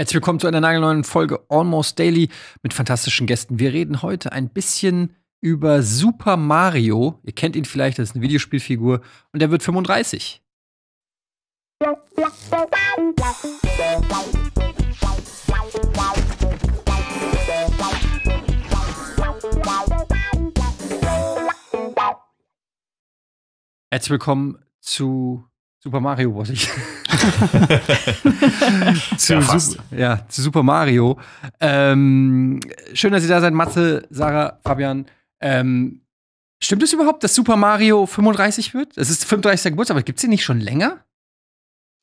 Herzlich willkommen zu einer nagelneuen Folge Almost Daily mit fantastischen Gästen. Wir reden heute ein bisschen über Super Mario. Ihr kennt ihn vielleicht, das ist eine Videospielfigur und er wird 35. Herzlich willkommen zu Super Mario Bros. zu, ja, Super, ja, zu Super Mario. Ähm, schön, dass ihr da seid, Matze, Sarah, Fabian. Ähm, stimmt es überhaupt, dass Super Mario 35 wird? Es ist 35. Geburtstag, aber gibt es den nicht schon länger?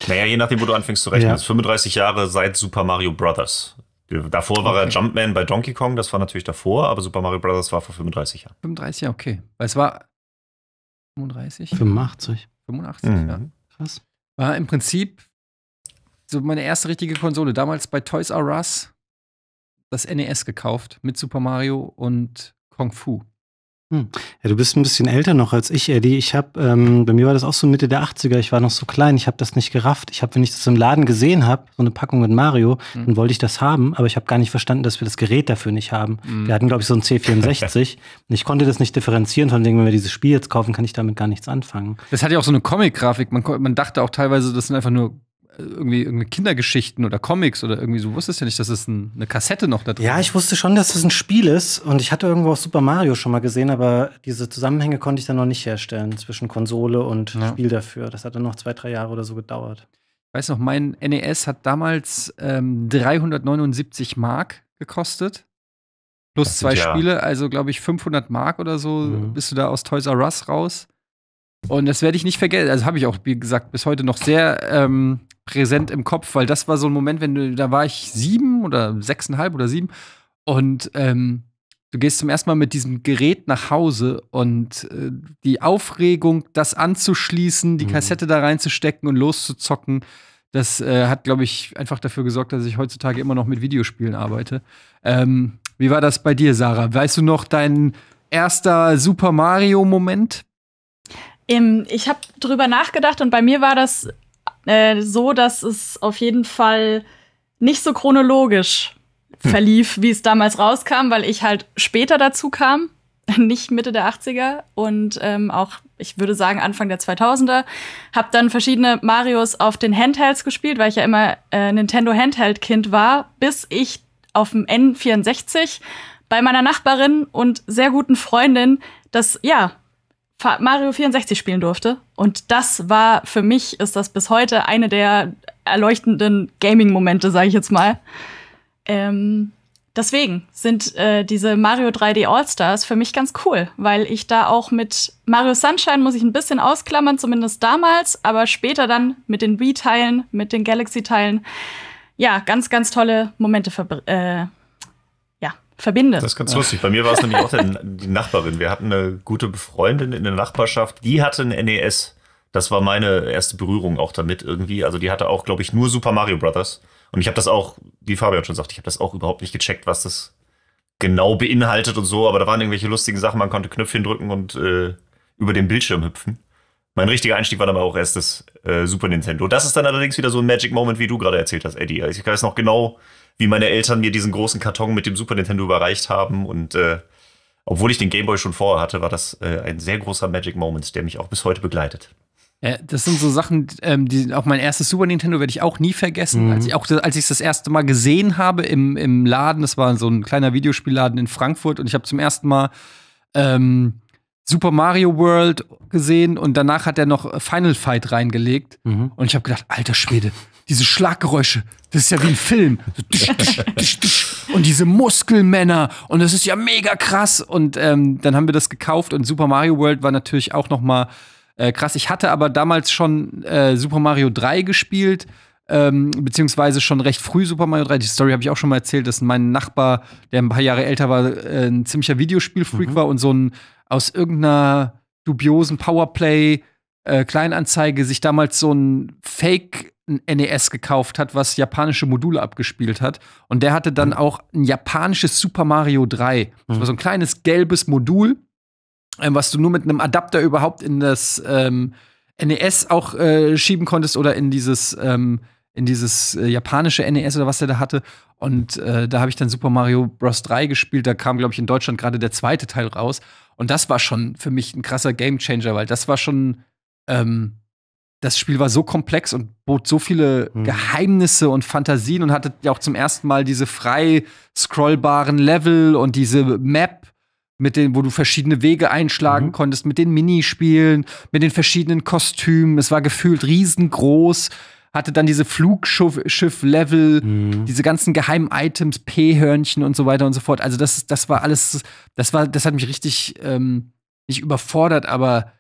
Naja, je nachdem, wo du anfängst zu rechnen. Ja. Das ist 35 Jahre seit Super Mario Brothers. Davor war okay. er Jumpman bei Donkey Kong, das war natürlich davor, aber Super Mario Brothers war vor 35 Jahren. 35 Jahre, okay. Weil es war 35? 85. 85, mhm. ja. Krass. War im Prinzip so meine erste richtige Konsole. Damals bei Toys R Us das NES gekauft mit Super Mario und Kung Fu. Hm. Ja, du bist ein bisschen älter noch als ich, Eddie. Ich habe, ähm, bei mir war das auch so Mitte der 80er. Ich war noch so klein. Ich habe das nicht gerafft. Ich habe, wenn ich das im Laden gesehen habe, so eine Packung mit Mario, hm. dann wollte ich das haben, aber ich habe gar nicht verstanden, dass wir das Gerät dafür nicht haben. Hm. Wir hatten, glaube ich, so ein C64 und ich konnte das nicht differenzieren. Von wegen, wenn wir dieses Spiel jetzt kaufen, kann ich damit gar nichts anfangen. Das hatte ja auch so eine Comic-Grafik. Man, man dachte auch teilweise, das sind einfach nur irgendwie, irgendwie Kindergeschichten oder Comics oder irgendwie so. Du wusstest ja nicht, dass es ein, eine Kassette noch da drin ist. Ja, ich wusste schon, dass es ein Spiel ist und ich hatte irgendwo auch Super Mario schon mal gesehen, aber diese Zusammenhänge konnte ich dann noch nicht herstellen zwischen Konsole und ja. Spiel dafür. Das hat dann noch zwei, drei Jahre oder so gedauert. Ich weiß noch, mein NES hat damals ähm, 379 Mark gekostet. Plus zwei ja. Spiele, also glaube ich 500 Mark oder so, mhm. bist du da aus Toys R Us raus. Und das werde ich nicht vergessen. Also habe ich auch, wie gesagt, bis heute noch sehr ähm, präsent im Kopf, weil das war so ein Moment, wenn du, da war ich sieben oder sechseinhalb oder sieben und ähm, du gehst zum ersten Mal mit diesem Gerät nach Hause und äh, die Aufregung, das anzuschließen, die mhm. Kassette da reinzustecken und loszuzocken, das äh, hat, glaube ich, einfach dafür gesorgt, dass ich heutzutage immer noch mit Videospielen arbeite. Ähm, wie war das bei dir, Sarah? Weißt du noch dein erster Super Mario-Moment? ich habe drüber nachgedacht und bei mir war das äh, so, dass es auf jeden Fall nicht so chronologisch hm. verlief, wie es damals rauskam, weil ich halt später dazu kam, nicht Mitte der 80er und ähm, auch, ich würde sagen, Anfang der 2000er. Hab dann verschiedene Marios auf den Handhelds gespielt, weil ich ja immer äh, Nintendo Handheld-Kind war, bis ich auf dem N64 bei meiner Nachbarin und sehr guten Freundin das, ja, Mario 64 spielen durfte und das war für mich, ist das bis heute eine der erleuchtenden Gaming-Momente, sage ich jetzt mal. Ähm, deswegen sind äh, diese Mario 3D All-Stars für mich ganz cool, weil ich da auch mit Mario Sunshine muss ich ein bisschen ausklammern, zumindest damals, aber später dann mit den Wii-Teilen, mit den Galaxy-Teilen, ja, ganz, ganz tolle Momente verbringen. äh, verbindet. Das ist ganz lustig. Bei mir war es nämlich auch die Nachbarin. Wir hatten eine gute Freundin in der Nachbarschaft, die hatte ein NES. Das war meine erste Berührung auch damit irgendwie. Also die hatte auch, glaube ich, nur Super Mario Brothers. Und ich habe das auch, wie Fabian schon sagt, ich habe das auch überhaupt nicht gecheckt, was das genau beinhaltet und so. Aber da waren irgendwelche lustigen Sachen. Man konnte Knöpfchen drücken und äh, über den Bildschirm hüpfen. Mein richtiger Einstieg war dann aber auch erst das äh, Super Nintendo. Das ist dann allerdings wieder so ein Magic Moment, wie du gerade erzählt hast, Eddie. Also ich weiß noch genau, wie meine Eltern mir diesen großen Karton mit dem Super Nintendo überreicht haben. Und äh, obwohl ich den Game Boy schon vorher hatte, war das äh, ein sehr großer Magic Moment, der mich auch bis heute begleitet. Ja, äh, das sind so Sachen, ähm, die auch mein erstes Super Nintendo werde ich auch nie vergessen. Mhm. Als ich auch als ich es das erste Mal gesehen habe im, im Laden, das war so ein kleiner Videospielladen in Frankfurt und ich habe zum ersten Mal ähm, Super Mario World gesehen und danach hat er noch Final Fight reingelegt. Mhm. Und ich habe gedacht, alter Schwede, diese Schlaggeräusche, das ist ja wie ein Film. und diese Muskelmänner und das ist ja mega krass. Und ähm, dann haben wir das gekauft und Super Mario World war natürlich auch noch mal äh, krass. Ich hatte aber damals schon äh, Super Mario 3 gespielt. Ähm, beziehungsweise schon recht früh Super Mario 3. Die Story habe ich auch schon mal erzählt, dass mein Nachbar, der ein paar Jahre älter war, äh, ein ziemlicher Videospielfreak mhm. war und so ein aus irgendeiner dubiosen Powerplay äh, Kleinanzeige sich damals so ein Fake NES gekauft hat, was japanische Module abgespielt hat. Und der hatte dann mhm. auch ein japanisches Super Mario 3. Das mhm. war so ein kleines gelbes Modul, ähm, was du nur mit einem Adapter überhaupt in das ähm, NES auch äh, schieben konntest oder in dieses ähm, in dieses äh, japanische NES oder was er da hatte. Und äh, da habe ich dann Super Mario Bros. 3 gespielt. Da kam, glaube ich, in Deutschland gerade der zweite Teil raus. Und das war schon für mich ein krasser Game Changer, weil das war schon, ähm, das Spiel war so komplex und bot so viele mhm. Geheimnisse und Fantasien und hatte ja auch zum ersten Mal diese frei scrollbaren Level und diese Map mit denen, wo du verschiedene Wege einschlagen mhm. konntest, mit den Minispielen, mit den verschiedenen Kostümen. Es war gefühlt riesengroß hatte dann diese Flugschiff-Level, mhm. diese ganzen geheimen Items, P-Hörnchen und so weiter und so fort. Also das, das war alles, das war, das hat mich richtig ähm, nicht überfordert, aber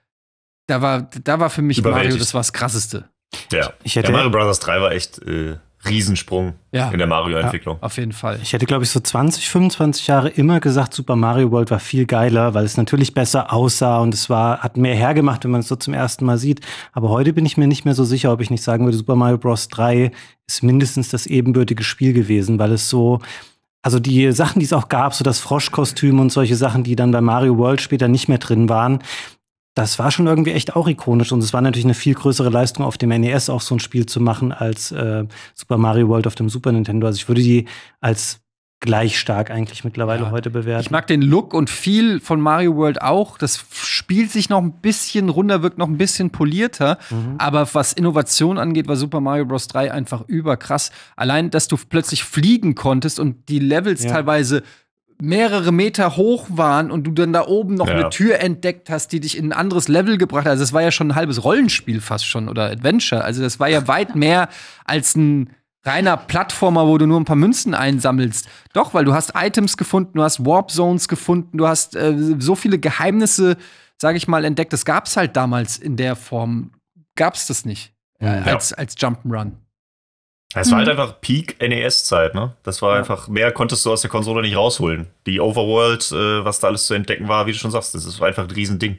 da war, da war für mich Mario das war das krasseste. Ja, ich, ich hätte, ja, Mario Brothers 3 war echt. Äh Riesensprung ja, in der Mario-Entwicklung. Ja, auf jeden Fall. Ich hätte, glaube ich, so 20, 25 Jahre immer gesagt, Super Mario World war viel geiler, weil es natürlich besser aussah und es war, hat mehr hergemacht, wenn man es so zum ersten Mal sieht. Aber heute bin ich mir nicht mehr so sicher, ob ich nicht sagen würde, Super Mario Bros. 3 ist mindestens das ebenbürtige Spiel gewesen, weil es so also die Sachen, die es auch gab, so das Froschkostüm und solche Sachen, die dann bei Mario World später nicht mehr drin waren, das war schon irgendwie echt auch ikonisch und es war natürlich eine viel größere Leistung, auf dem NES auch so ein Spiel zu machen als äh, Super Mario World auf dem Super Nintendo. Also ich würde die als gleich stark eigentlich mittlerweile ja. heute bewerten. Ich mag den Look und viel von Mario World auch. Das spielt sich noch ein bisschen runder, wirkt noch ein bisschen polierter. Mhm. Aber was Innovation angeht, war Super Mario Bros. 3 einfach überkrass. Allein, dass du plötzlich fliegen konntest und die Levels ja. teilweise mehrere Meter hoch waren und du dann da oben noch ja. eine Tür entdeckt hast, die dich in ein anderes Level gebracht hat. Also es war ja schon ein halbes Rollenspiel fast schon oder Adventure. Also das war ja weit mehr als ein reiner Plattformer, wo du nur ein paar Münzen einsammelst. Doch, weil du hast Items gefunden, du hast Warp Zones gefunden, du hast äh, so viele Geheimnisse, sage ich mal, entdeckt. Das gab's halt damals in der Form, gab's das nicht äh, hm. ja. als als Jump'n'Run. Es war halt mhm. einfach Peak NES-Zeit, ne? Das war ja. einfach, mehr konntest du aus der Konsole nicht rausholen. Die Overworld, äh, was da alles zu entdecken war, wie du schon sagst, das ist einfach ein Riesending.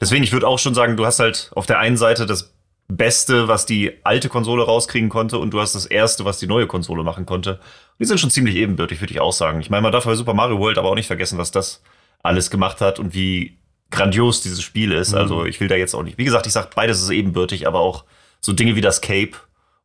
Deswegen, ich würde auch schon sagen, du hast halt auf der einen Seite das Beste, was die alte Konsole rauskriegen konnte, und du hast das Erste, was die neue Konsole machen konnte. die sind schon ziemlich ebenbürtig, würde ich auch sagen. Ich meine, man darf bei Super Mario World aber auch nicht vergessen, was das alles gemacht hat und wie grandios dieses Spiel ist. Also, mhm. Also, ich will da jetzt auch nicht. Wie gesagt, ich sage, beides ist ebenbürtig, aber auch so Dinge wie das Cape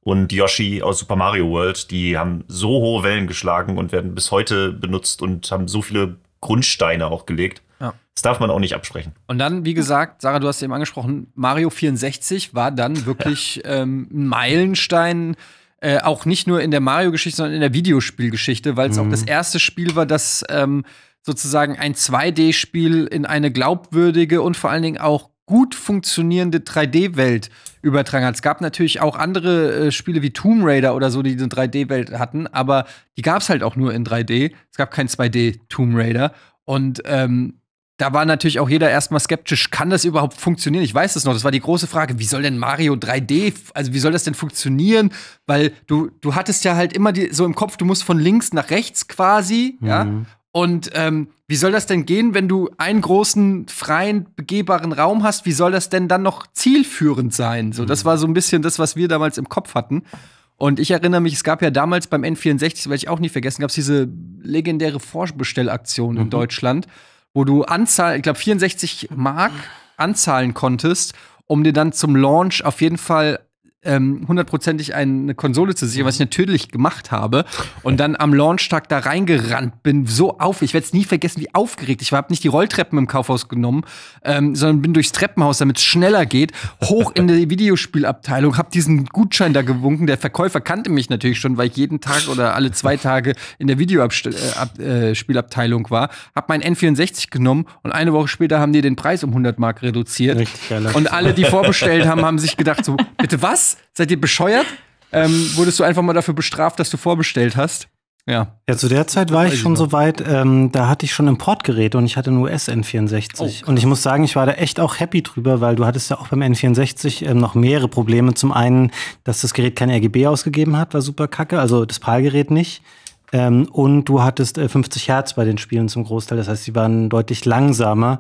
und Yoshi aus Super Mario World, die haben so hohe Wellen geschlagen und werden bis heute benutzt und haben so viele Grundsteine auch gelegt. Ja. Das darf man auch nicht absprechen. Und dann, wie gesagt, Sarah, du hast eben angesprochen, Mario 64 war dann wirklich ja. ähm, ein Meilenstein. Äh, auch nicht nur in der Mario-Geschichte, sondern in der Videospielgeschichte, weil es mhm. auch das mhm. erste Spiel war, das ähm, sozusagen ein 2D-Spiel in eine glaubwürdige und vor allen Dingen auch gut funktionierende 3D-Welt übertragen hat. Es gab natürlich auch andere äh, Spiele wie Tomb Raider oder so, die eine 3D-Welt hatten, aber die gab es halt auch nur in 3D. Es gab kein 2D-Tomb Raider. Und ähm, da war natürlich auch jeder erstmal skeptisch, kann das überhaupt funktionieren? Ich weiß es noch, das war die große Frage, wie soll denn Mario 3D, also wie soll das denn funktionieren? Weil du, du hattest ja halt immer die, so im Kopf, du musst von links nach rechts quasi, mhm. ja. Und ähm, wie soll das denn gehen, wenn du einen großen, freien, begehbaren Raum hast? Wie soll das denn dann noch zielführend sein? So, das mhm. war so ein bisschen das, was wir damals im Kopf hatten. Und ich erinnere mich, es gab ja damals beim N64, werde ich auch nie vergessen, gab es diese legendäre Forschbestellaktion mhm. in Deutschland, wo du Anzahl, ich glaube 64 Mark anzahlen konntest, um dir dann zum Launch auf jeden Fall ähm, eine Konsole zu sichern, was ich natürlich gemacht habe und dann am Launchtag da reingerannt bin, so auf, ich werde es nie vergessen, wie aufgeregt ich war, habe nicht die Rolltreppen im Kaufhaus genommen, ähm, sondern bin durchs Treppenhaus, damit es schneller geht, hoch in die Videospielabteilung, habe diesen Gutschein da gewunken, der Verkäufer kannte mich natürlich schon, weil ich jeden Tag oder alle zwei Tage in der Videospielabteilung äh, äh war, habe mein N64 genommen und eine Woche später haben die den Preis um 100 Mark reduziert Richtig, geil, und alle, die vorbestellt haben, haben sich gedacht so, bitte was? Seid ihr bescheuert? Ähm, wurdest du einfach mal dafür bestraft, dass du vorbestellt hast? Ja. Ja, zu der Zeit war ich schon so weit, ähm, da hatte ich schon Importgeräte und ich hatte ein US N64. Oh, und ich muss sagen, ich war da echt auch happy drüber, weil du hattest ja auch beim N64 ähm, noch mehrere Probleme. Zum einen, dass das Gerät kein RGB ausgegeben hat, war super kacke, also das PAL-Gerät nicht. Ähm, und du hattest äh, 50 Hertz bei den Spielen zum Großteil, das heißt, die waren deutlich langsamer.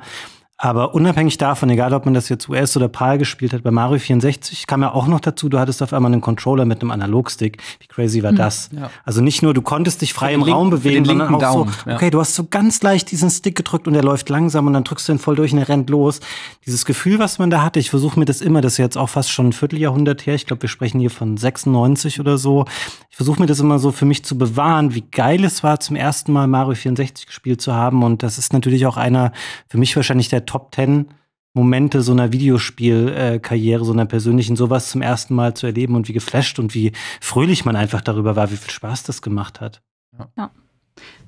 Aber unabhängig davon, egal ob man das jetzt US oder PAL gespielt hat, bei Mario 64 kam ja auch noch dazu, du hattest auf einmal einen Controller mit einem Analogstick. Wie crazy war hm. das? Ja. Also nicht nur, du konntest dich frei im Link, Raum bewegen, sondern auch Daumen, so, okay, ja. du hast so ganz leicht diesen Stick gedrückt und der läuft langsam und dann drückst du ihn voll durch und er rennt los. Dieses Gefühl, was man da hatte, ich versuche mir das immer, das ist jetzt auch fast schon ein Vierteljahrhundert her, ich glaube, wir sprechen hier von 96 oder so. Ich versuche mir das immer so für mich zu bewahren, wie geil es war, zum ersten Mal Mario 64 gespielt zu haben. Und das ist natürlich auch einer, für mich wahrscheinlich der Top Ten Momente so einer Videospielkarriere, so einer persönlichen, sowas zum ersten Mal zu erleben und wie geflasht und wie fröhlich man einfach darüber war, wie viel Spaß das gemacht hat. Ja. ja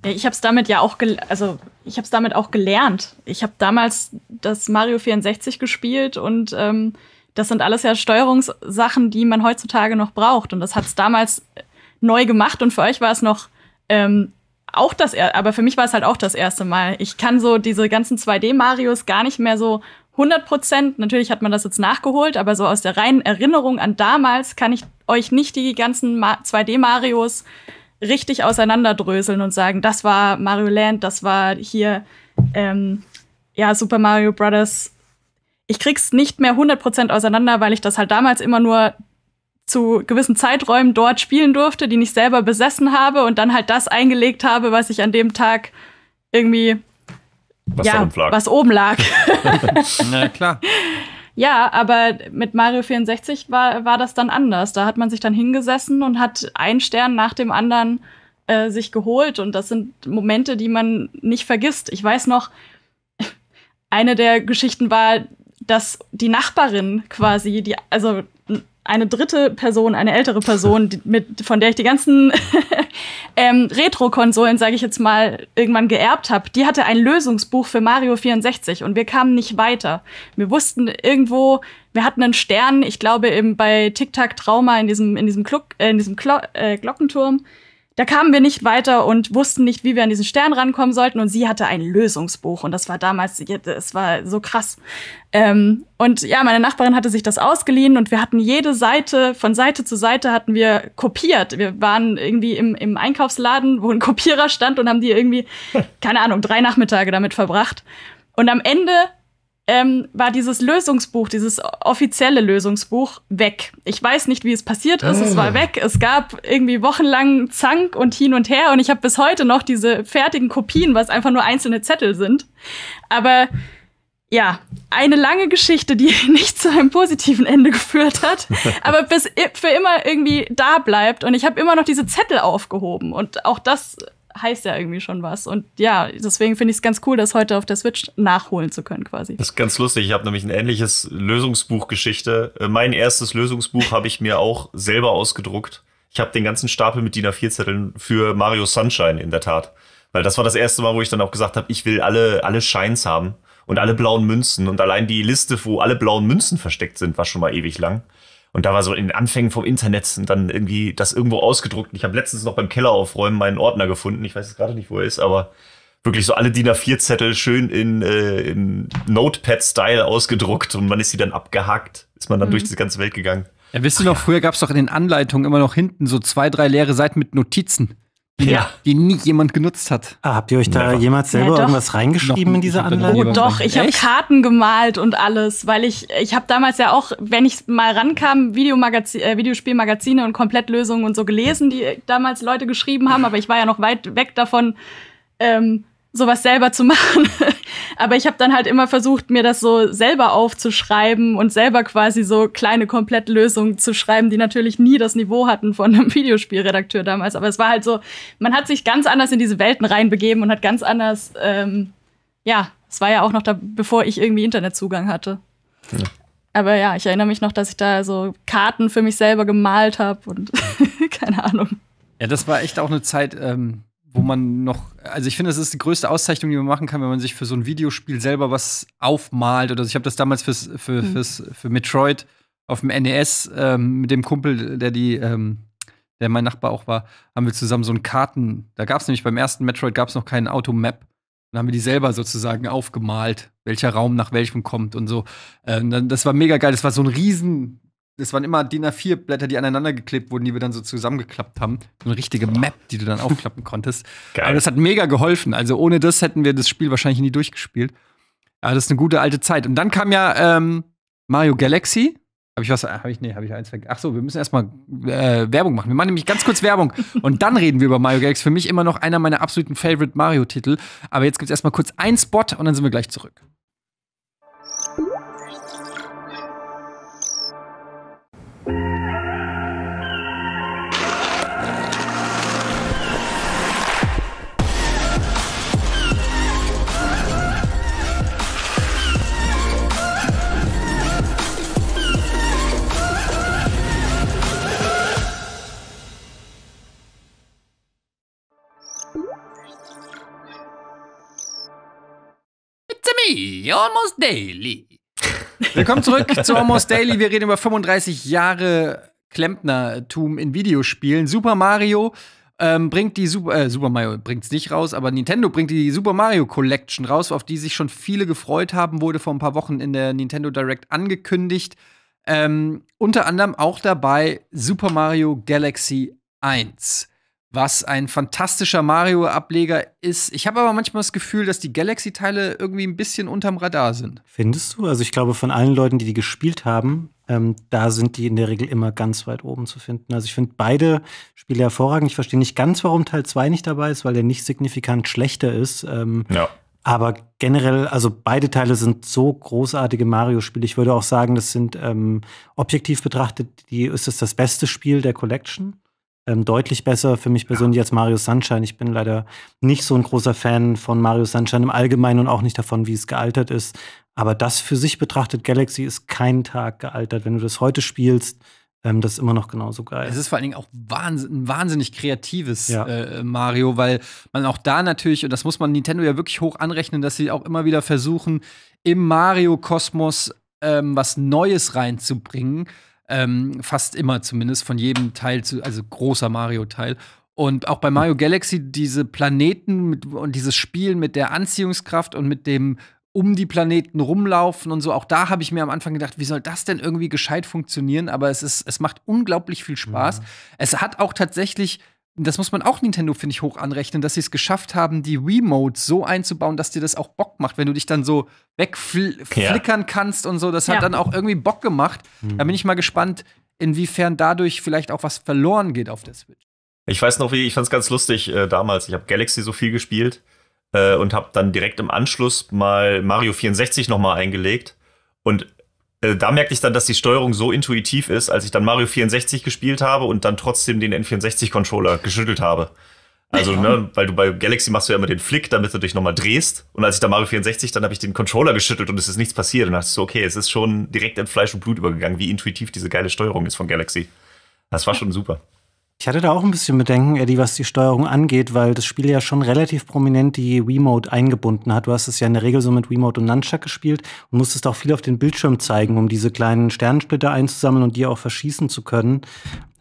ich habe es damit ja auch, also ich habe es damit auch gelernt. Ich habe damals das Mario 64 gespielt und ähm, das sind alles ja Steuerungssachen, die man heutzutage noch braucht. Und das hat es damals äh, neu gemacht und für euch war es noch ähm, auch das, aber für mich war es halt auch das erste Mal. Ich kann so diese ganzen 2D-Marios gar nicht mehr so 100 Natürlich hat man das jetzt nachgeholt, aber so aus der reinen Erinnerung an damals kann ich euch nicht die ganzen 2D-Marios richtig auseinanderdröseln und sagen, das war Mario Land, das war hier ähm, ja Super Mario Brothers. Ich krieg's nicht mehr 100% auseinander, weil ich das halt damals immer nur zu gewissen Zeiträumen dort spielen durfte, die ich selber besessen habe und dann halt das eingelegt habe, was ich an dem Tag irgendwie was, ja, was oben lag. Na klar. Ja, aber mit Mario 64 war, war das dann anders. Da hat man sich dann hingesessen und hat einen Stern nach dem anderen äh, sich geholt. Und das sind Momente, die man nicht vergisst. Ich weiß noch, eine der Geschichten war, dass die Nachbarin quasi, die, also eine dritte Person, eine ältere Person, die, mit, von der ich die ganzen ähm, Retro-Konsolen, sage ich jetzt mal, irgendwann geerbt habe, die hatte ein Lösungsbuch für Mario 64 und wir kamen nicht weiter. Wir wussten irgendwo, wir hatten einen Stern, ich glaube, eben bei Tic Tac Trauma in diesem, in diesem, Gluck, äh, in diesem Glo äh, Glockenturm da kamen wir nicht weiter und wussten nicht, wie wir an diesen Stern rankommen sollten. Und sie hatte ein Lösungsbuch und das war damals, es war so krass. Ähm, und ja, meine Nachbarin hatte sich das ausgeliehen und wir hatten jede Seite, von Seite zu Seite hatten wir kopiert. Wir waren irgendwie im, im Einkaufsladen, wo ein Kopierer stand und haben die irgendwie, keine Ahnung, drei Nachmittage damit verbracht. Und am Ende ähm, war dieses Lösungsbuch, dieses offizielle Lösungsbuch weg. Ich weiß nicht, wie es passiert ist. Oh. Es war ah. weg. Es gab irgendwie wochenlang Zank und hin und her. Und ich habe bis heute noch diese fertigen Kopien, was einfach nur einzelne Zettel sind. Aber ja, eine lange Geschichte, die nicht zu einem positiven Ende geführt hat, aber bis für immer irgendwie da bleibt. Und ich habe immer noch diese Zettel aufgehoben. Und auch das heißt ja irgendwie schon was. Und ja, deswegen finde ich es ganz cool, das heute auf der Switch nachholen zu können quasi. Das ist ganz lustig. Ich habe nämlich ein ähnliches Lösungsbuchgeschichte. Äh, mein erstes Lösungsbuch habe ich mir auch selber ausgedruckt. Ich habe den ganzen Stapel mit DIN A4-Zetteln für Mario Sunshine in der Tat. Weil das war das erste Mal, wo ich dann auch gesagt habe, ich will alle, alle Scheins haben und alle blauen Münzen. Und allein die Liste, wo alle blauen Münzen versteckt sind, war schon mal ewig lang. Und da war so in den Anfängen vom Internet dann irgendwie das irgendwo ausgedruckt. Ich habe letztens noch beim Keller aufräumen meinen Ordner gefunden. Ich weiß jetzt gerade nicht, wo er ist, aber wirklich so alle DIN A4-Zettel schön in, äh, in Notepad-Style ausgedruckt und man ist sie dann abgehakt, ist man dann mhm. durch die ganze Welt gegangen. Ja, wisst ihr noch, früher gab es doch in den Anleitungen immer noch hinten so zwei, drei leere Seiten mit Notizen ja. die nie jemand genutzt hat. Ah, habt ihr euch da ja. jemals selber ja, irgendwas reingeschrieben in diese Anleitung? Oh doch, ich habe Karten gemalt und alles, weil ich ich habe damals ja auch, wenn ich mal rankam, äh, Videospielmagazine und Komplettlösungen und so gelesen, die damals Leute geschrieben haben, aber ich war ja noch weit weg davon. Ähm, sowas selber zu machen. Aber ich habe dann halt immer versucht, mir das so selber aufzuschreiben und selber quasi so kleine Komplettlösungen zu schreiben, die natürlich nie das Niveau hatten von einem Videospielredakteur damals. Aber es war halt so, man hat sich ganz anders in diese Welten reinbegeben und hat ganz anders, ähm, ja, es war ja auch noch da, bevor ich irgendwie Internetzugang hatte. Ja. Aber ja, ich erinnere mich noch, dass ich da so Karten für mich selber gemalt habe und keine Ahnung. Ja, das war echt auch eine Zeit. Ähm wo man noch, also ich finde, das ist die größte Auszeichnung, die man machen kann, wenn man sich für so ein Videospiel selber was aufmalt. Oder ich habe das damals fürs, für, mhm. fürs, für Metroid auf dem NES ähm, mit dem Kumpel, der die, ähm, der mein Nachbar auch war, haben wir zusammen so einen Karten. Da gab es nämlich beim ersten Metroid gab es noch keinen Automap. Dann haben wir die selber sozusagen aufgemalt, welcher Raum nach welchem kommt und so. Ähm, das war mega geil. Das war so ein riesen das waren immer DIN A4-Blätter, die aneinander geklebt wurden, die wir dann so zusammengeklappt haben. So eine richtige Map, die du dann aufklappen konntest. Geil. Aber das hat mega geholfen. Also ohne das hätten wir das Spiel wahrscheinlich nie durchgespielt. Aber das ist eine gute alte Zeit. Und dann kam ja ähm, Mario Galaxy. Habe ich was? Äh, habe ich, nee, habe ich eins vergessen. Ach so, wir müssen erstmal äh, Werbung machen. Wir machen nämlich ganz kurz Werbung und dann reden wir über Mario Galaxy. Für mich immer noch einer meiner absoluten Favorite Mario-Titel. Aber jetzt gibt es erstmal kurz einen Spot und dann sind wir gleich zurück. me, Almost Daily. Willkommen zurück zu Almost Daily. Wir reden über 35 Jahre Klempnertum in Videospielen. Super Mario ähm, bringt die Super, äh, Super Mario bringt's nicht raus, aber Nintendo bringt die Super Mario Collection raus, auf die sich schon viele gefreut haben, wurde vor ein paar Wochen in der Nintendo Direct angekündigt. Ähm, unter anderem auch dabei Super Mario Galaxy 1 was ein fantastischer Mario-Ableger ist. Ich habe aber manchmal das Gefühl, dass die Galaxy-Teile irgendwie ein bisschen unterm Radar sind. Findest du? Also ich glaube, von allen Leuten, die die gespielt haben, ähm, da sind die in der Regel immer ganz weit oben zu finden. Also ich finde beide Spiele hervorragend. Ich verstehe nicht ganz, warum Teil 2 nicht dabei ist, weil der nicht signifikant schlechter ist. Ähm, ja. Aber generell, also beide Teile sind so großartige Mario-Spiele. Ich würde auch sagen, das sind ähm, objektiv betrachtet, die ist es das beste Spiel der Collection ähm, deutlich besser für mich persönlich als Mario Sunshine. Ich bin leider nicht so ein großer Fan von Mario Sunshine im Allgemeinen und auch nicht davon, wie es gealtert ist. Aber das für sich betrachtet, Galaxy ist kein Tag gealtert. Wenn du das heute spielst, ähm, das ist immer noch genauso geil. Es ist vor allen Dingen auch wahns ein wahnsinnig kreatives ja. Äh, äh, Mario, weil man auch da natürlich, und das muss man Nintendo ja wirklich hoch anrechnen, dass sie auch immer wieder versuchen, im Mario-Kosmos ähm, was Neues reinzubringen. Ähm, fast immer zumindest von jedem Teil, zu, also großer Mario-Teil. Und auch bei Mario Galaxy diese Planeten mit, und dieses Spiel mit der Anziehungskraft und mit dem um die Planeten rumlaufen und so. Auch da habe ich mir am Anfang gedacht, wie soll das denn irgendwie gescheit funktionieren? Aber es ist, es macht unglaublich viel Spaß. Ja. Mhm. Es hat auch tatsächlich das muss man auch Nintendo, finde ich, hoch anrechnen, dass sie es geschafft haben, die Wii-Mode so einzubauen, dass dir das auch Bock macht, wenn du dich dann so wegflickern ja. kannst und so. Das hat ja. dann auch irgendwie Bock gemacht. Mhm. Da hm. bin ich mal gespannt, inwiefern dadurch vielleicht auch was verloren geht auf der Switch. Ich weiß noch, wie ich fand es ganz lustig äh, damals. Ich habe Galaxy so viel gespielt äh, und habe dann direkt im Anschluss mal Mario 64 nochmal eingelegt. Und äh, da merkte ich dann, dass die Steuerung so intuitiv ist, als ich dann Mario 64 gespielt habe und dann trotzdem den N64-Controller geschüttelt habe. Also, ne, weil du bei Galaxy machst du ja immer den Flick, damit du dich nochmal drehst. Und als ich da Mario 64, dann habe ich den Controller geschüttelt und es ist nichts passiert. Und dachte ich so, okay, es ist schon direkt in Fleisch und Blut übergegangen, wie intuitiv diese geile Steuerung ist von Galaxy. Das war schon super. Ich hatte da auch ein bisschen Bedenken, Eddie, was die Steuerung angeht, weil das Spiel ja schon relativ prominent die Wiimote eingebunden hat. Du hast es ja in der Regel so mit Wiimote und Nunchuck gespielt und musstest auch viel auf den Bildschirm zeigen, um diese kleinen Sternensplitter einzusammeln und die auch verschießen zu können.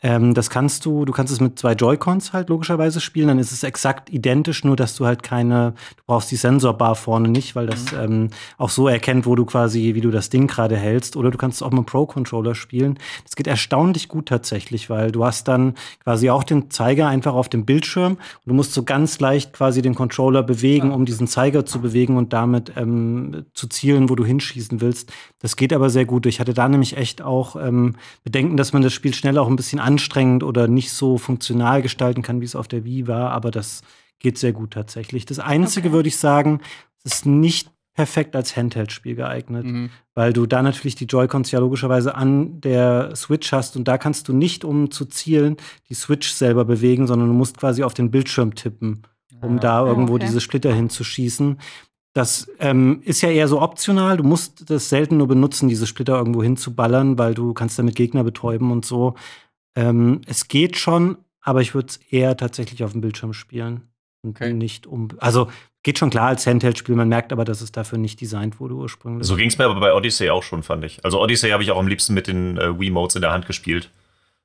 Ähm, das kannst du, du kannst es mit zwei Joy-Cons halt logischerweise spielen, dann ist es exakt identisch, nur dass du halt keine, du brauchst die Sensorbar vorne nicht, weil das mhm. ähm, auch so erkennt, wo du quasi, wie du das Ding gerade hältst. Oder du kannst es auch mit einem Pro-Controller spielen. Das geht erstaunlich gut tatsächlich, weil du hast dann quasi auch den Zeiger einfach auf dem Bildschirm und du musst so ganz leicht quasi den Controller bewegen, ja. um diesen Zeiger zu bewegen und damit ähm, zu zielen, wo du hinschießen willst. Das geht aber sehr gut. Ich hatte da nämlich echt auch ähm, Bedenken, dass man das Spiel schnell auch ein bisschen anstrengend oder nicht so funktional gestalten kann, wie es auf der Wii war, aber das geht sehr gut tatsächlich. Das Einzige okay. würde ich sagen, ist nicht perfekt als Handheld-Spiel geeignet, mhm. weil du da natürlich die Joy-Cons ja logischerweise an der Switch hast und da kannst du nicht, um zu zielen, die Switch selber bewegen, sondern du musst quasi auf den Bildschirm tippen, um ja. Ah, da irgendwo okay. diese Splitter hinzuschießen. Das ähm, ist ja eher so optional. Du musst das selten nur benutzen, diese Splitter irgendwo hinzuballern, weil du kannst damit Gegner betäuben und so. Ähm, es geht schon, aber ich würde es eher tatsächlich auf dem Bildschirm spielen. Und okay. nicht um. Also geht schon klar als Handheld-Spiel, man merkt aber, dass es dafür nicht designt wurde ursprünglich. So ging es mir aber bei Odyssey auch schon, fand ich. Also Odyssey habe ich auch am liebsten mit den äh, Wii-Modes in der Hand gespielt.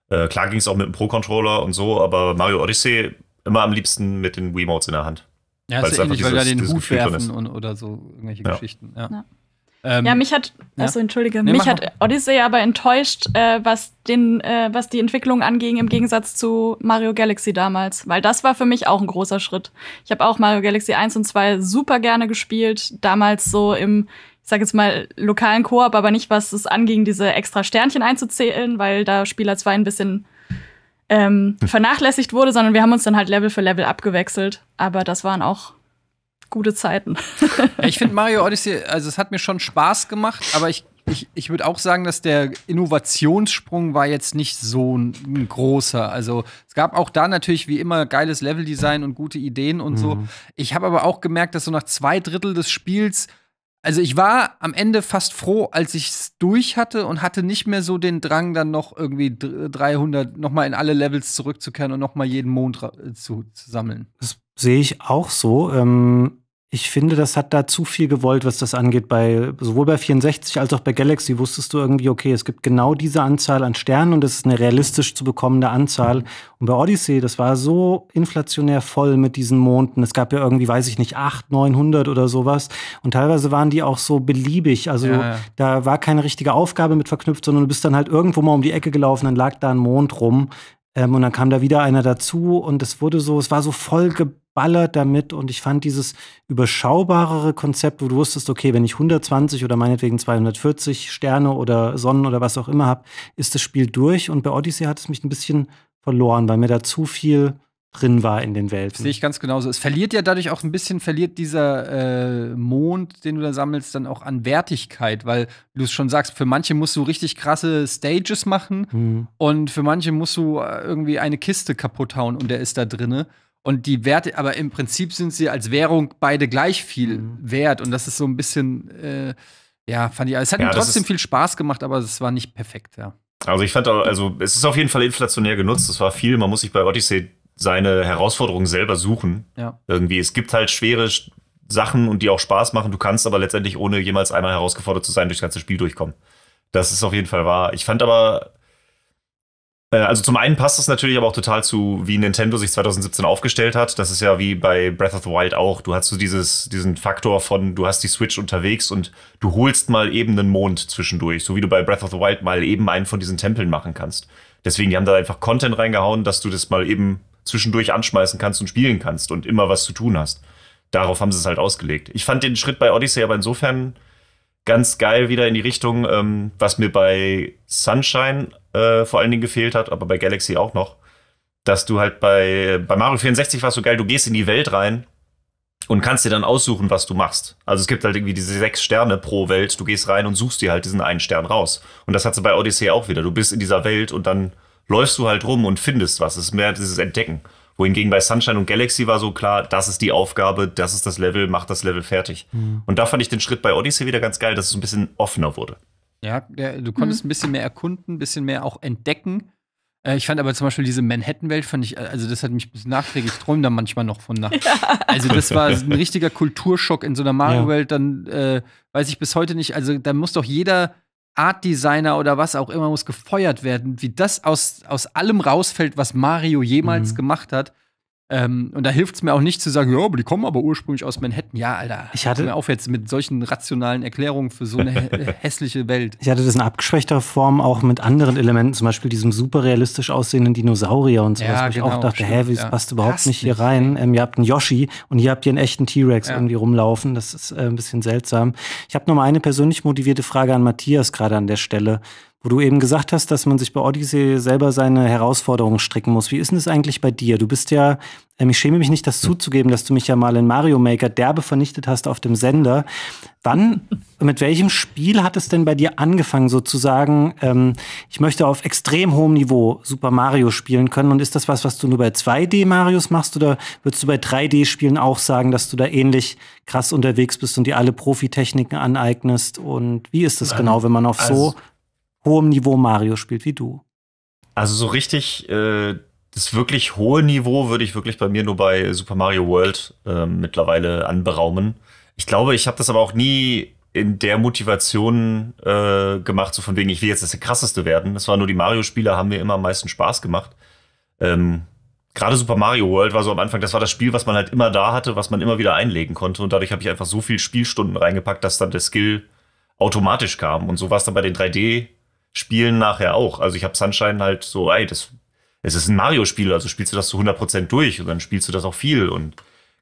Äh, klar ging es auch mit dem Pro-Controller und so, aber Mario Odyssey immer am liebsten mit den Wii-Modes in der Hand. Ja, weil ist ja ähnlich, weil da den Hut werfen und, oder so irgendwelche ja. Geschichten. Ja. ja. Ähm, ja, mich hat, also ja. entschuldige, nee, mich hat Odyssey aber enttäuscht, äh, was, den, äh, was die Entwicklung anging im Gegensatz zu Mario Galaxy damals, weil das war für mich auch ein großer Schritt. Ich habe auch Mario Galaxy 1 und 2 super gerne gespielt, damals so im, ich sag jetzt mal, lokalen Koop, aber nicht, was es anging, diese extra Sternchen einzuzählen, weil da Spieler 2 ein bisschen ähm, hm. vernachlässigt wurde, sondern wir haben uns dann halt Level für Level abgewechselt. Aber das waren auch gute Zeiten. ich finde Mario Odyssey, also es hat mir schon Spaß gemacht, aber ich, ich, ich würde auch sagen, dass der Innovationssprung war jetzt nicht so ein, ein, großer. Also es gab auch da natürlich wie immer geiles Leveldesign und gute Ideen und mhm. so. Ich habe aber auch gemerkt, dass so nach zwei Drittel des Spiels also ich war am Ende fast froh, als ich es durch hatte und hatte nicht mehr so den Drang, dann noch irgendwie 300 nochmal in alle Levels zurückzukehren und nochmal jeden Mond zu, zu, sammeln. Das Sehe ich auch so. Ähm, ich finde, das hat da zu viel gewollt, was das angeht. Bei sowohl bei 64 als auch bei Galaxy wusstest du irgendwie, okay, es gibt genau diese Anzahl an Sternen und das ist eine realistisch zu bekommende Anzahl. Und bei Odyssey, das war so inflationär voll mit diesen Monden. Es gab ja irgendwie, weiß ich nicht, 8, 900 oder sowas. Und teilweise waren die auch so beliebig. Also ja, ja. da war keine richtige Aufgabe mit verknüpft, sondern du bist dann halt irgendwo mal um die Ecke gelaufen, dann lag da ein Mond rum. Ähm, und dann kam da wieder einer dazu und es wurde so, es war so voll geballert ballert damit und ich fand dieses überschaubarere Konzept, wo du wusstest, okay, wenn ich 120 oder meinetwegen 240 Sterne oder Sonnen oder was auch immer habe, ist das Spiel durch und bei Odyssey hat es mich ein bisschen verloren, weil mir da zu viel drin war in den Welten. Sehe ich ganz genauso. Es verliert ja dadurch auch ein bisschen, verliert dieser äh, Mond, den du da sammelst, dann auch an Wertigkeit, weil du es schon sagst, für manche musst du richtig krasse Stages machen mhm. und für manche musst du äh, irgendwie eine Kiste kaputt hauen und der ist da drinne. Und die Werte, aber im Prinzip sind sie als Währung beide gleich viel mhm. wert. Und das ist so ein bisschen, äh, ja, fand ich. Es hat ja, mir trotzdem viel Spaß gemacht, aber es war nicht perfekt, ja. Also ich fand, auch, also es ist auf jeden Fall inflationär genutzt. Es war viel. Man muss sich bei Odyssey seine Herausforderungen selber suchen. Ja. Irgendwie. Es gibt halt schwere Sachen und die auch Spaß machen. Du kannst aber letztendlich ohne jemals einmal herausgefordert zu sein durchs ganze Spiel durchkommen. Das ist auf jeden Fall wahr. Ich fand aber äh, also zum einen passt es natürlich aber auch total zu, wie Nintendo sich 2017 aufgestellt hat. Das ist ja wie bei Breath of the Wild auch. Du hast so dieses, diesen Faktor von, du hast die Switch unterwegs und du holst mal eben einen Mond zwischendurch, so wie du bei Breath of the Wild mal eben einen von diesen Tempeln machen kannst. Deswegen, die haben da einfach Content reingehauen, dass du das mal eben zwischendurch anschmeißen kannst und spielen kannst und immer was zu tun hast. Darauf haben sie es halt ausgelegt. Ich fand den Schritt bei Odyssey aber insofern ganz geil wieder in die Richtung, ähm, was mir bei Sunshine äh, vor allen Dingen gefehlt hat, aber bei Galaxy auch noch, dass du halt bei, bei Mario 64 warst so geil, du gehst in die Welt rein und kannst dir dann aussuchen, was du machst. Also es gibt halt irgendwie diese sechs Sterne pro Welt, du gehst rein und suchst dir halt diesen einen Stern raus. Und das hat sie bei Odyssey auch wieder. Du bist in dieser Welt und dann läufst du halt rum und findest was. Es ist mehr dieses Entdecken wohingegen bei Sunshine und Galaxy war so klar, das ist die Aufgabe, das ist das Level, mach das Level fertig. Mhm. Und da fand ich den Schritt bei Odyssey wieder ganz geil, dass es ein bisschen offener wurde. Ja, du konntest mhm. ein bisschen mehr erkunden, ein bisschen mehr auch entdecken. Äh, ich fand aber zum Beispiel diese Manhattan-Welt, fand ich, also das hat mich bis nachträglich, ich träume da manchmal noch von nach. Ja. Also das war ein richtiger Kulturschock in so einer Mario-Welt, dann äh, weiß ich bis heute nicht, also da muss doch jeder Art Designer oder was auch immer muss gefeuert werden, wie das aus, aus allem rausfällt, was Mario jemals mhm. gemacht hat. Ähm, und da hilft es mir auch nicht zu sagen, ja, aber die kommen aber ursprünglich aus Manhattan. Ja, Alter. Ich hatte mir auf jetzt mit solchen rationalen Erklärungen für so eine hässliche Welt. Ich hatte das in abgeschwächter Form auch mit anderen Elementen, zum Beispiel diesem superrealistisch aussehenden Dinosaurier und so, ja, was genau, ich auch dachte, hä, wie ja. passt überhaupt passt nicht hier rein. Ähm, ihr habt einen Yoshi und ihr habt hier einen echten T-Rex ja. irgendwie rumlaufen. Das ist äh, ein bisschen seltsam. Ich habe noch mal eine persönlich motivierte Frage an Matthias gerade an der Stelle wo du eben gesagt hast, dass man sich bei Odyssey selber seine Herausforderungen stricken muss. Wie ist denn das eigentlich bei dir? Du bist ja, ähm, ich schäme mich nicht, das zuzugeben, dass du mich ja mal in Mario Maker derbe vernichtet hast auf dem Sender. Wann, mit welchem Spiel hat es denn bei dir angefangen, sozusagen, ähm, ich möchte auf extrem hohem Niveau Super Mario spielen können? Und ist das was, was du nur bei 2D-Marios machst oder würdest du bei 3D-Spielen auch sagen, dass du da ähnlich krass unterwegs bist und dir alle Profitechniken aneignest? Und wie ist das Nein. genau, wenn man auf also so hohem Niveau Mario spielt wie du. Also so richtig, äh, das wirklich hohe Niveau würde ich wirklich bei mir nur bei Super Mario World äh, mittlerweile anberaumen. Ich glaube, ich habe das aber auch nie in der Motivation äh, gemacht, so von wegen, ich will jetzt das krasseste werden. Das war nur die Mario-Spiele, haben mir immer am meisten Spaß gemacht. Ähm, Gerade Super Mario World war so am Anfang, das war das Spiel, was man halt immer da hatte, was man immer wieder einlegen konnte. Und dadurch habe ich einfach so viel Spielstunden reingepackt, dass dann der Skill automatisch kam. Und so war es dann bei den 3D Spielen nachher auch. Also ich habe Sunshine halt so, ey, das, es ist ein Mario-Spiel, also spielst du das zu 100% durch und dann spielst du das auch viel und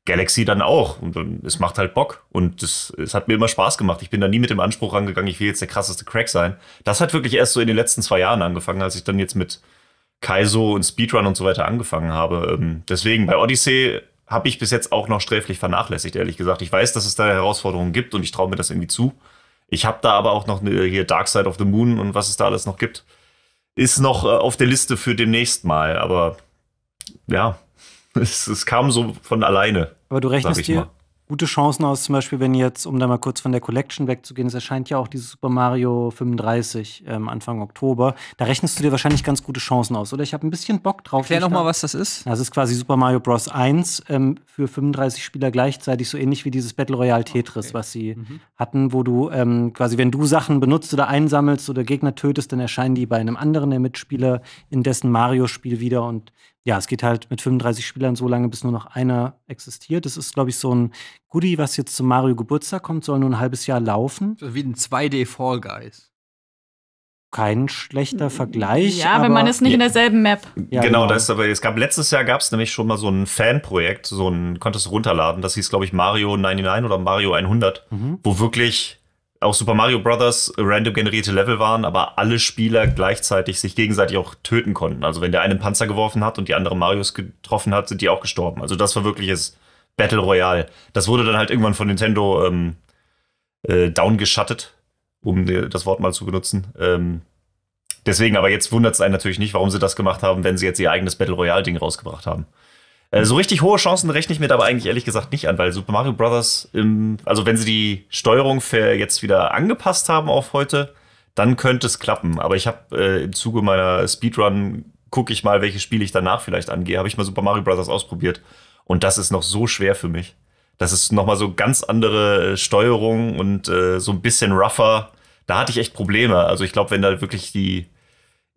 Galaxy dann auch. Und dann, es macht halt Bock. Und das, es hat mir immer Spaß gemacht. Ich bin da nie mit dem Anspruch rangegangen, ich will jetzt der krasseste Crack sein. Das hat wirklich erst so in den letzten zwei Jahren angefangen, als ich dann jetzt mit Kaizo und Speedrun und so weiter angefangen habe. Ähm, deswegen bei Odyssey habe ich bis jetzt auch noch sträflich vernachlässigt, ehrlich gesagt. Ich weiß, dass es da Herausforderungen gibt und ich traue mir das irgendwie zu. Ich habe da aber auch noch eine, äh, hier Dark Side of the Moon und was es da alles noch gibt. Ist noch äh, auf der Liste für demnächst mal, aber ja, es, es kam so von alleine. Aber du rechnest dir, gute Chancen aus, zum Beispiel, wenn jetzt, um da mal kurz von der Collection wegzugehen, es erscheint ja auch dieses Super Mario 35 ähm, Anfang Oktober. Da rechnest du dir wahrscheinlich ganz gute Chancen aus, oder? Ich habe ein bisschen Bock drauf. Erklär nochmal, was das ist. Das ist quasi Super Mario Bros. 1 ähm, für 35 Spieler gleichzeitig, so ähnlich wie dieses Battle Royale ah, Tetris, okay. was sie mhm. hatten, wo du ähm, quasi, wenn du Sachen benutzt oder einsammelst oder Gegner tötest, dann erscheinen die bei einem anderen der Mitspieler in dessen Mario-Spiel wieder und ja, es geht halt mit 35 Spielern so lange, bis nur noch einer existiert. Das ist, glaube ich, so ein Goodie, was jetzt zum Mario Geburtstag kommt, soll nur ein halbes Jahr laufen. So Wie ein 2D Fall Guys. Kein schlechter Vergleich. Ja, aber, aber man ist nicht ja. in derselben Map. Ja, genau, genau, das ist aber, es gab letztes Jahr gab es nämlich schon mal so ein Fanprojekt, so ein konntest du runterladen, das hieß, glaube ich, Mario 99 oder Mario 100, mhm. wo wirklich auch Super Mario Bros. random generierte Level waren, aber alle Spieler gleichzeitig sich gegenseitig auch töten konnten. Also wenn der eine einen Panzer geworfen hat und die andere Marios getroffen hat, sind die auch gestorben. Also das war wirkliches Battle Royale. Das wurde dann halt irgendwann von Nintendo ähm, äh, downgeschattet, um das Wort mal zu benutzen. Ähm, deswegen, aber jetzt wundert es einen natürlich nicht, warum sie das gemacht haben, wenn sie jetzt ihr eigenes Battle Royale-Ding rausgebracht haben. Äh, so richtig hohe Chancen rechne ich mir aber eigentlich ehrlich gesagt nicht an, weil Super Mario Bros. also wenn sie die Steuerung für jetzt wieder angepasst haben auf heute, dann könnte es klappen. Aber ich habe äh, im Zuge meiner Speedrun gucke ich mal, welche Spiele ich danach vielleicht angehe. Habe ich mal Super Mario Bros. ausprobiert und das ist noch so schwer für mich. Das ist noch mal so ganz andere äh, Steuerung und äh, so ein bisschen rougher. Da hatte ich echt Probleme. Also ich glaube, wenn da wirklich die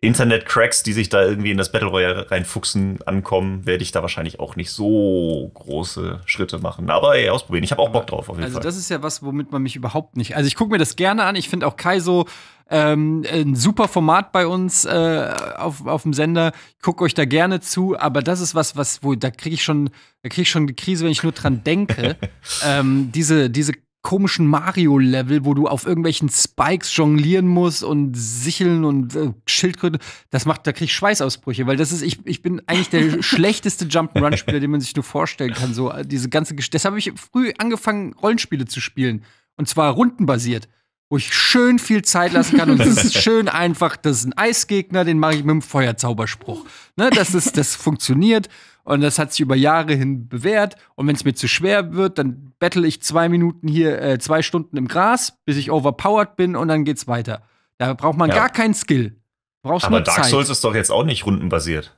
Internet-Cracks, die sich da irgendwie in das Battle Royale reinfuchsen, ankommen, werde ich da wahrscheinlich auch nicht so große Schritte machen. Aber ey, ausprobieren. Ich habe auch Bock drauf, auf jeden also Fall. Also, das ist ja was, womit man mich überhaupt nicht. Also, ich gucke mir das gerne an. Ich finde auch Kai so ähm, ein super Format bei uns äh, auf, auf dem Sender. Ich gucke euch da gerne zu. Aber das ist was, was, wo da kriege ich schon, da kriege ich schon die Krise, wenn ich nur dran denke. ähm, diese, diese komischen Mario-Level, wo du auf irgendwelchen Spikes jonglieren musst und Sicheln und äh, Schildkröten. Das macht, da krieg ich Schweißausbrüche, weil das ist, ich, ich bin eigentlich der schlechteste Jump'n'Run-Spieler, den man sich nur vorstellen kann. So äh, diese ganze, deshalb habe ich früh angefangen, Rollenspiele zu spielen. Und zwar rundenbasiert wo ich schön viel Zeit lassen kann. Und es ist schön einfach. Das ist ein Eisgegner, den mache ich mit einem Feuerzauberspruch. Ne, das ist, das funktioniert. Und das hat sich über Jahre hin bewährt. Und wenn es mir zu schwer wird, dann battle ich zwei Minuten hier, äh, zwei Stunden im Gras, bis ich overpowered bin und dann geht's weiter. Da braucht man ja. gar keinen Skill. Brauchst aber Dark Zeit. Souls ist doch jetzt auch nicht rundenbasiert.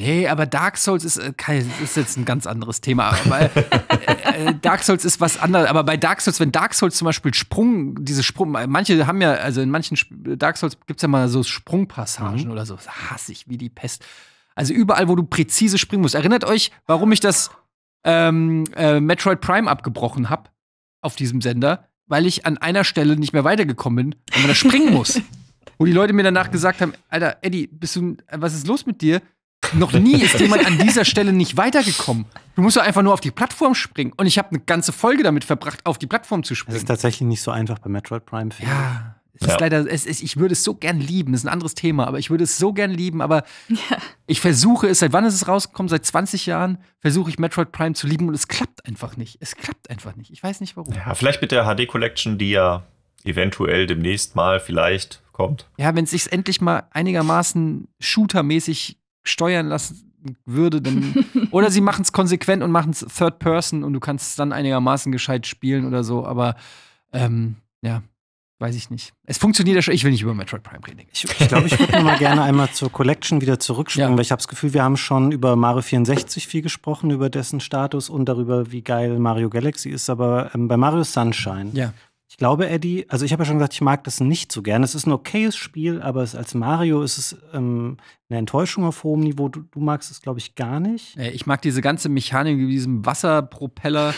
Nee, aber Dark Souls ist, äh, ist jetzt ein ganz anderes Thema. Weil, äh, äh, äh, Dark Souls ist was anderes. Aber bei Dark Souls, wenn Dark Souls zum Beispiel Sprung, diese Sprung, manche haben ja, also in manchen Dark Souls gibt es ja mal so Sprungpassagen mhm. oder so. Das hasse ich wie die Pest. Also überall, wo du präzise springen musst. Erinnert euch, warum ich das ähm, äh, Metroid Prime abgebrochen habe auf diesem Sender? Weil ich an einer Stelle nicht mehr weitergekommen bin, weil man da springen muss. wo die Leute mir danach gesagt haben, Alter, Eddie, bist du, was ist los mit dir? Noch nie ist jemand an dieser Stelle nicht weitergekommen. Du musst ja einfach nur auf die Plattform springen. Und ich habe eine ganze Folge damit verbracht, auf die Plattform zu springen. Das ist tatsächlich nicht so einfach bei Metroid Prime. Ja. Es ja. ist leider, es ist, ich würde es so gern lieben, das ist ein anderes Thema, aber ich würde es so gern lieben, aber ja. ich versuche es, seit wann ist es rausgekommen? Seit 20 Jahren versuche ich Metroid Prime zu lieben und es klappt einfach nicht. Es klappt einfach nicht. Ich weiß nicht warum. Ja, vielleicht mit der HD Collection, die ja eventuell demnächst mal vielleicht kommt. Ja, wenn es sich endlich mal einigermaßen shootermäßig steuern lassen würde, dann. oder sie machen es konsequent und machen es Third Person und du kannst es dann einigermaßen gescheit spielen oder so, aber ähm, ja, Weiß ich nicht. Es funktioniert ja schon. Ich will nicht über Metroid Prime reden. Ich glaube, ich, glaub, ich würde mal gerne einmal zur Collection wieder zurückspringen, ja. weil ich habe das Gefühl, wir haben schon über Mario 64 viel gesprochen, über dessen Status und darüber, wie geil Mario Galaxy ist. Aber ähm, bei Mario Sunshine ja. Ich glaube, Eddie, also ich habe ja schon gesagt, ich mag das nicht so gerne. Es ist ein okayes Spiel, aber es, als Mario ist es ähm, eine Enttäuschung auf hohem Niveau. Du, du magst es, glaube ich, gar nicht. Äh, ich mag diese ganze Mechanik mit diesem Wasserpropeller,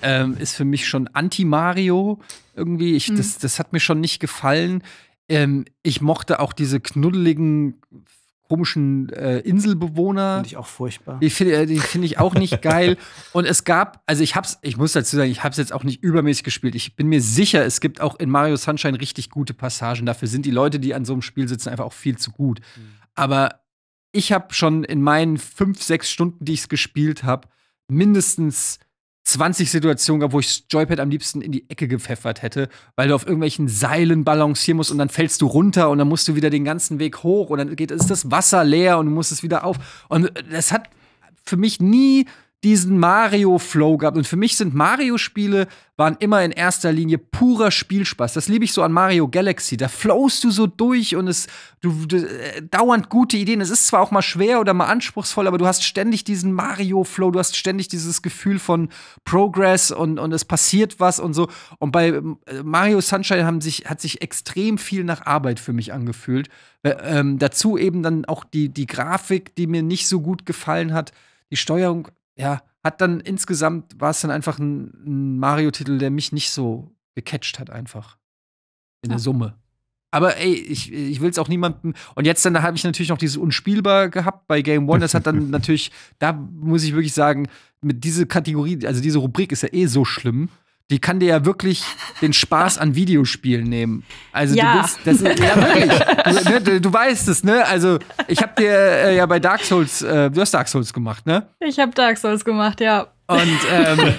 ähm, ist für mich schon Anti-Mario irgendwie. Ich, mhm. das, das hat mir schon nicht gefallen. Ähm, ich mochte auch diese knuddeligen komischen äh, Inselbewohner. Finde ich auch furchtbar. Die finde äh, find ich auch nicht geil. Und es gab, also ich hab's, ich muss dazu sagen, ich hab's jetzt auch nicht übermäßig gespielt. Ich bin mir sicher, es gibt auch in Mario Sunshine richtig gute Passagen. Dafür sind die Leute, die an so einem Spiel sitzen, einfach auch viel zu gut. Mhm. Aber ich habe schon in meinen fünf, sechs Stunden, die ich es gespielt habe, mindestens 20 Situationen gab, wo ich das Joypad am liebsten in die Ecke gepfeffert hätte, weil du auf irgendwelchen Seilen balancieren musst und dann fällst du runter und dann musst du wieder den ganzen Weg hoch und dann geht, ist das Wasser leer und du musst es wieder auf. Und das hat für mich nie diesen Mario-Flow gehabt. Und für mich sind Mario-Spiele waren immer in erster Linie purer Spielspaß. Das liebe ich so an Mario Galaxy. Da flowst du so durch und es du, du äh, dauernd gute Ideen. Es ist zwar auch mal schwer oder mal anspruchsvoll, aber du hast ständig diesen Mario-Flow, du hast ständig dieses Gefühl von Progress und, und es passiert was und so. Und bei ähm, Mario Sunshine haben sich, hat sich extrem viel nach Arbeit für mich angefühlt. Äh, ähm, dazu eben dann auch die, die Grafik, die mir nicht so gut gefallen hat. Die Steuerung ja, hat dann insgesamt war es dann einfach ein, ein Mario-Titel, der mich nicht so gecatcht hat, einfach. In der ah. Summe. Aber ey, ich, ich will es auch niemandem. Und jetzt dann da habe ich natürlich noch dieses Unspielbar gehabt bei Game One. Das hat dann natürlich, da muss ich wirklich sagen, mit dieser Kategorie, also diese Rubrik ist ja eh so schlimm. Die kann dir ja wirklich den Spaß an Videospielen nehmen. Also ja. du willst, das ist, ja wirklich. Du, ne, du, weißt es, ne? Also ich habe dir äh, ja bei Dark Souls, äh, du hast Dark Souls gemacht, ne? Ich habe Dark Souls gemacht, ja. Und ähm,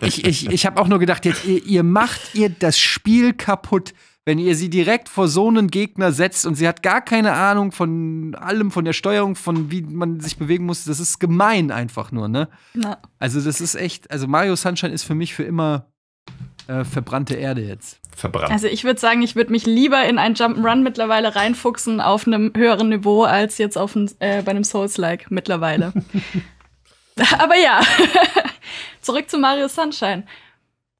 ich, ich, ich habe auch nur gedacht, jetzt, ihr, ihr macht ihr das Spiel kaputt, wenn ihr sie direkt vor so einen Gegner setzt und sie hat gar keine Ahnung von allem, von der Steuerung, von wie man sich bewegen muss. Das ist gemein einfach nur, ne? Na. Also das ist echt, also Mario Sunshine ist für mich für immer äh, verbrannte Erde jetzt. Verbrannt. Also ich würde sagen, ich würde mich lieber in ein Jump'n'Run mittlerweile reinfuchsen auf einem höheren Niveau als jetzt auf ein, äh, bei einem Souls-like mittlerweile. Aber ja, zurück zu Mario Sunshine.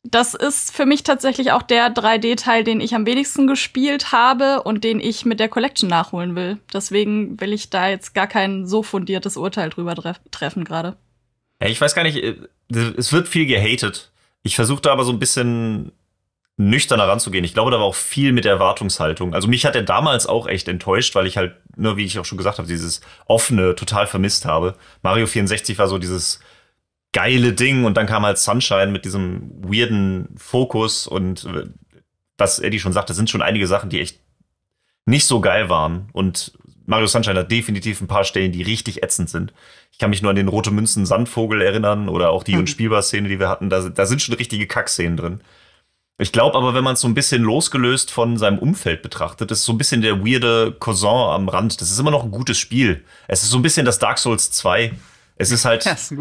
Das ist für mich tatsächlich auch der 3D-Teil, den ich am wenigsten gespielt habe und den ich mit der Collection nachholen will. Deswegen will ich da jetzt gar kein so fundiertes Urteil drüber treffen gerade. ich weiß gar nicht, äh, es wird viel gehatet ich versuchte aber so ein bisschen nüchterner ranzugehen. Ich glaube, da war auch viel mit Erwartungshaltung. Also mich hat er damals auch echt enttäuscht, weil ich halt, nur ne, wie ich auch schon gesagt habe, dieses offene total vermisst habe. Mario 64 war so dieses geile Ding und dann kam halt Sunshine mit diesem weirden Fokus und äh, was Eddie schon sagte, sind schon einige Sachen, die echt nicht so geil waren und Mario Sunshine hat definitiv ein paar Stellen, die richtig ätzend sind. Ich kann mich nur an den Rote Münzen Sandvogel erinnern oder auch die hm. Unspielbar-Szene, die wir hatten. Da, da sind schon richtige Kackszenen drin. Ich glaube aber, wenn man es so ein bisschen losgelöst von seinem Umfeld betrachtet, ist so ein bisschen der weirde Cousin am Rand. Das ist immer noch ein gutes Spiel. Es ist so ein bisschen das Dark Souls 2. Es ist halt ist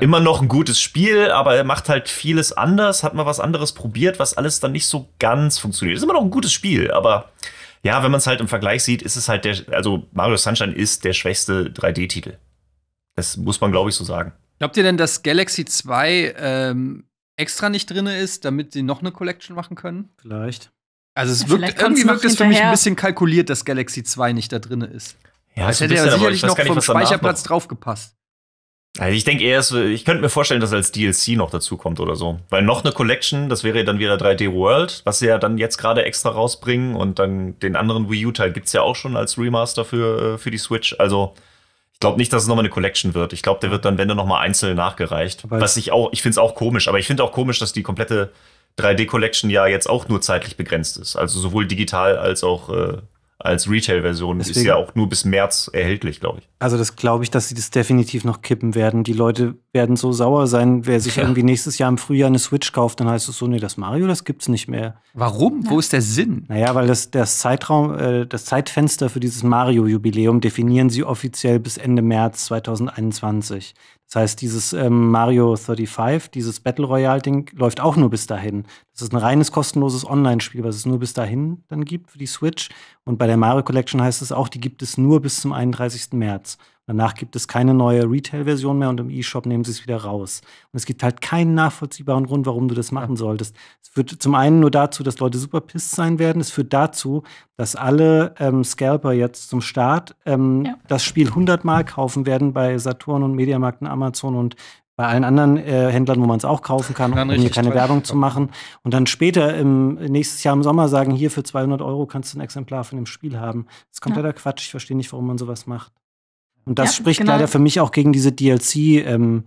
immer noch ein gutes Spiel, aber er macht halt vieles anders, hat mal was anderes probiert, was alles dann nicht so ganz funktioniert. Es ist immer noch ein gutes Spiel, aber ja, wenn man es halt im Vergleich sieht, ist es halt der, also Mario Sunshine ist der schwächste 3D-Titel. Das muss man, glaube ich, so sagen. Glaubt ihr denn, dass Galaxy 2 ähm, extra nicht drin ist, damit sie noch eine Collection machen können? Vielleicht. Also es ja, wirkt, irgendwie wirkt es für mich ein bisschen kalkuliert, dass Galaxy 2 nicht da drin ist. Ja, das hätte ja sicherlich noch vom Speicherplatz noch. draufgepasst. Also ich denke eher, ich könnte mir vorstellen, dass als DLC noch dazu kommt oder so. Weil noch eine Collection, das wäre dann wieder 3D World, was sie ja dann jetzt gerade extra rausbringen. Und dann den anderen Wii U-Teil gibt es ja auch schon als Remaster für, äh, für die Switch. Also ich glaube nicht, dass es nochmal eine Collection wird. Ich glaube, der wird dann, wenn dann nochmal einzeln nachgereicht. Aber was ich auch, ich finde es auch komisch. Aber ich finde auch komisch, dass die komplette 3D-Collection ja jetzt auch nur zeitlich begrenzt ist. Also sowohl digital als auch äh, als Retail-Version. Ist ja auch nur bis März erhältlich, glaube ich. Also das glaube ich, dass sie das definitiv noch kippen werden. Die Leute werden so sauer sein, wer sich ja. irgendwie nächstes Jahr im Frühjahr eine Switch kauft, dann heißt es so, nee, das Mario, das gibt's nicht mehr. Warum? Ja. Wo ist der Sinn? Naja, weil das, das Zeitraum, äh, das Zeitfenster für dieses Mario-Jubiläum definieren sie offiziell bis Ende März 2021. Das heißt, dieses ähm, Mario 35, dieses Battle Royale-Ding, läuft auch nur bis dahin. Das ist ein reines kostenloses Online-Spiel, was es nur bis dahin dann gibt für die Switch. Und bei der Mario Collection heißt es auch, die gibt es nur bis zum 31. März. Danach gibt es keine neue Retail-Version mehr und im E-Shop nehmen sie es wieder raus. Und es gibt halt keinen nachvollziehbaren Grund, warum du das machen solltest. Es führt zum einen nur dazu, dass Leute super pissed sein werden. Es führt dazu, dass alle ähm, Scalper jetzt zum Start ähm, ja. das Spiel 100 Mal kaufen werden bei Saturn und Mediamarkt und Amazon und bei allen anderen äh, Händlern, wo man es auch kaufen kann, um hier keine Werbung ja. zu machen. Und dann später im nächstes Jahr im Sommer sagen, hier für 200 Euro kannst du ein Exemplar von dem Spiel haben. Das ist kompletter ja. Quatsch. Ich verstehe nicht, warum man sowas macht. Und das ja, spricht genau. leider für mich auch gegen diese DLC-Idee, ähm,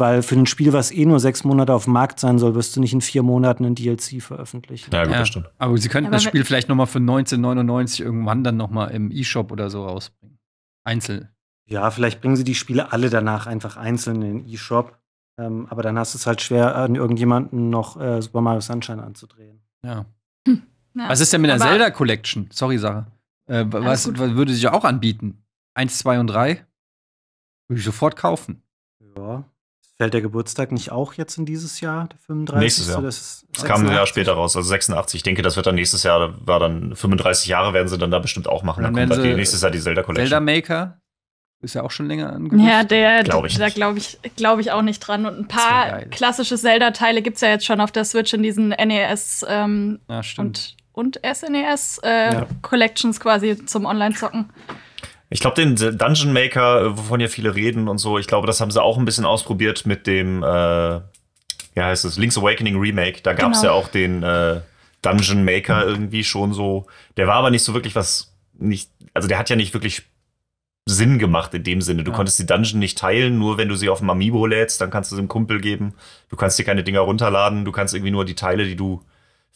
weil für ein Spiel, was eh nur sechs Monate auf dem Markt sein soll, wirst du nicht in vier Monaten ein DLC veröffentlichen. Ja, gut, ja. das stimmt. Aber sie könnten aber das Spiel vielleicht noch mal für 1999 irgendwann dann noch mal im E-Shop oder so rausbringen. Einzeln. Ja, vielleicht bringen sie die Spiele alle danach einfach einzeln in den E-Shop. Ähm, aber dann hast du es halt schwer, an irgendjemanden noch äh, Super Mario Sunshine anzudrehen. Ja. Hm. ja. Was ist denn mit der Zelda Collection? Sorry, Sarah. Äh, was, was würde sich auch anbieten? 1, 2 und 3 würde ich sofort kaufen. Ja. Fällt der Geburtstag nicht auch jetzt in dieses Jahr, der 35? Nächstes Jahr. Das, das kam ein also Jahr später raus, also 86. Ich denke, das wird dann nächstes Jahr, da war dann 35 Jahre werden sie dann da bestimmt auch machen. Dann, dann kommt halt nächstes Jahr die Zelda Collection. Zelda Maker ist ja auch schon länger angekündigt. Ja, der, glaub ich da glaube ich, glaub ich auch nicht dran. Und ein paar klassische Zelda-Teile gibt es ja jetzt schon auf der Switch in diesen NES ähm, ja, und, und SNES e äh, ja. Collections quasi zum Online-Zocken. Ich glaube, den Dungeon Maker, äh, wovon ja viele reden und so, ich glaube, das haben sie auch ein bisschen ausprobiert mit dem, äh, wie heißt es, Link's Awakening Remake. Da gab es genau. ja auch den äh, Dungeon Maker irgendwie schon so. Der war aber nicht so wirklich was, nicht, also der hat ja nicht wirklich Sinn gemacht in dem Sinne. Du ja. konntest die Dungeon nicht teilen, nur wenn du sie auf dem Amiibo lädst, dann kannst du sie dem Kumpel geben. Du kannst dir keine Dinger runterladen, du kannst irgendwie nur die Teile, die du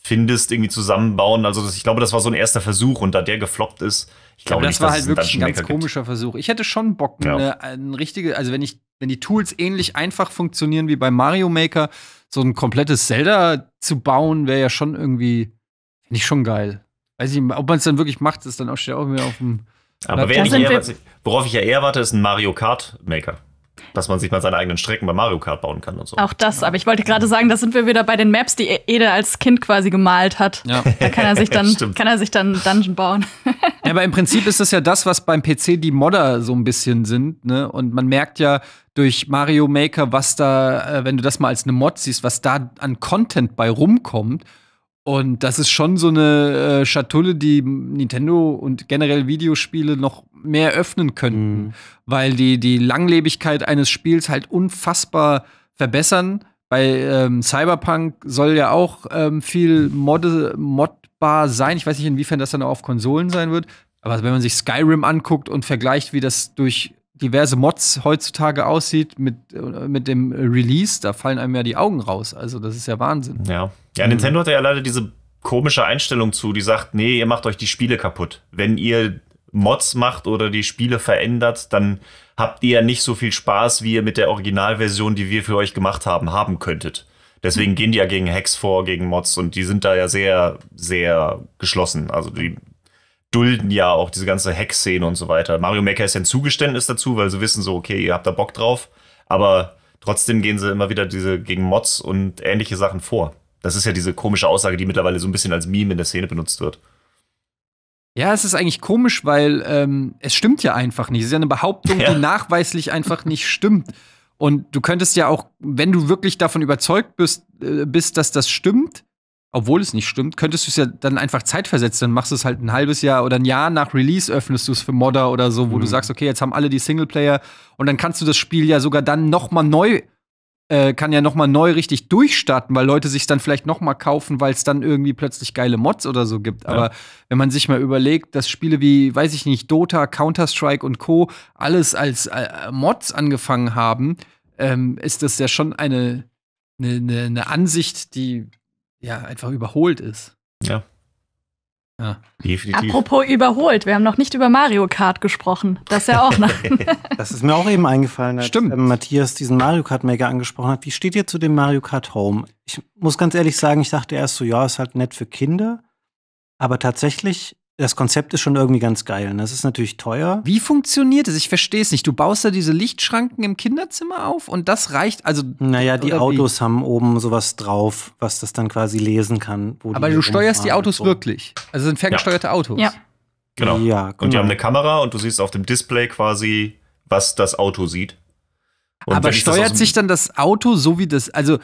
findest, irgendwie zusammenbauen. Also das, ich glaube, das war so ein erster Versuch und da der gefloppt ist, ich glaube, das nicht, war halt wirklich ein ganz komischer gibt. Versuch. Ich hätte schon Bock, ja. eine, eine, richtige, also wenn ich, wenn die Tools ähnlich einfach funktionieren wie bei Mario Maker, so ein komplettes Zelda zu bauen, wäre ja schon irgendwie, finde ich schon geil. Weiß ich, ob man es dann wirklich macht, ist dann auch, steht auch wieder auf dem. Aber wäre nicht eher, worauf ich ja eher warte, ist ein Mario Kart Maker dass man sich mal seine eigenen Strecken bei Mario Kart bauen kann und so. Auch das, aber ich wollte gerade sagen, da sind wir wieder bei den Maps, die e- Ede als Kind quasi gemalt hat. Ja. Da kann er sich dann, kann er sich dann Dungeon bauen. ja, aber im Prinzip ist das ja das, was beim PC die Modder so ein bisschen sind. Ne? Und man merkt ja durch Mario Maker, was da, äh, wenn du das mal als eine Mod siehst, was da an Content bei rumkommt. Und das ist schon so eine äh, Schatulle, die Nintendo und generell Videospiele noch mehr öffnen könnten, mhm. weil die die Langlebigkeit eines Spiels halt unfassbar verbessern. Bei ähm, Cyberpunk soll ja auch ähm, viel Mod modbar sein. Ich weiß nicht, inwiefern das dann auch auf Konsolen sein wird. Aber wenn man sich Skyrim anguckt und vergleicht, wie das durch diverse Mods heutzutage aussieht mit, äh, mit dem Release, da fallen einem ja die Augen raus. Also das ist ja Wahnsinn. Ja, ja Nintendo mhm. hat ja leider diese komische Einstellung zu, die sagt, nee, ihr macht euch die Spiele kaputt. Wenn ihr Mods macht oder die Spiele verändert, dann habt ihr ja nicht so viel Spaß, wie ihr mit der Originalversion, die wir für euch gemacht haben, haben könntet. Deswegen gehen die ja gegen Hacks vor, gegen Mods und die sind da ja sehr, sehr geschlossen. Also die dulden ja auch diese ganze Hack-Szene und so weiter. Mario Maker ist ja ein Zugeständnis dazu, weil sie wissen so, okay, ihr habt da Bock drauf, aber trotzdem gehen sie immer wieder diese gegen Mods und ähnliche Sachen vor. Das ist ja diese komische Aussage, die mittlerweile so ein bisschen als Meme in der Szene benutzt wird. Ja, es ist eigentlich komisch, weil ähm, es stimmt ja einfach nicht. Es ist ja eine Behauptung, ja. die nachweislich einfach nicht stimmt. Und du könntest ja auch, wenn du wirklich davon überzeugt bist, äh, bist dass das stimmt, obwohl es nicht stimmt, könntest du es ja dann einfach zeitversetzen. Dann machst du es halt ein halbes Jahr oder ein Jahr nach Release, öffnest du es für Modder oder so, wo mhm. du sagst, okay, jetzt haben alle die Singleplayer und dann kannst du das Spiel ja sogar dann noch mal neu äh, kann ja noch mal neu richtig durchstarten, weil Leute sich dann vielleicht noch mal kaufen, weil es dann irgendwie plötzlich geile Mods oder so gibt. Ja. Aber wenn man sich mal überlegt, dass Spiele wie, weiß ich nicht, Dota, Counter-Strike und Co. alles als äh, äh Mods angefangen haben, ähm, ist das ja schon eine, eine, eine Ansicht, die ja einfach überholt ist. Ja, ja. Definitiv. Apropos überholt, wir haben noch nicht über Mario Kart gesprochen. Das ist ja auch noch. das ist mir auch eben eingefallen, als Stimmt. Ähm, Matthias diesen Mario Kart Maker angesprochen hat. Wie steht ihr zu dem Mario Kart Home? Ich muss ganz ehrlich sagen, ich dachte erst so, ja, ist halt nett für Kinder. Aber tatsächlich das Konzept ist schon irgendwie ganz geil. Ne? das ist natürlich teuer. Wie funktioniert es? Ich verstehe es nicht. Du baust da diese Lichtschranken im Kinderzimmer auf und das reicht. Also naja, die Autos wie? haben oben sowas drauf, was das dann quasi lesen kann. Aber du steuerst die Autos so. wirklich. Also sind ferngesteuerte ja. Autos. Ja. Genau. Ja, genau. Und die genau. haben eine Kamera und du siehst auf dem Display quasi, was das Auto sieht. Und Aber steuert sich dann das Auto so wie das, also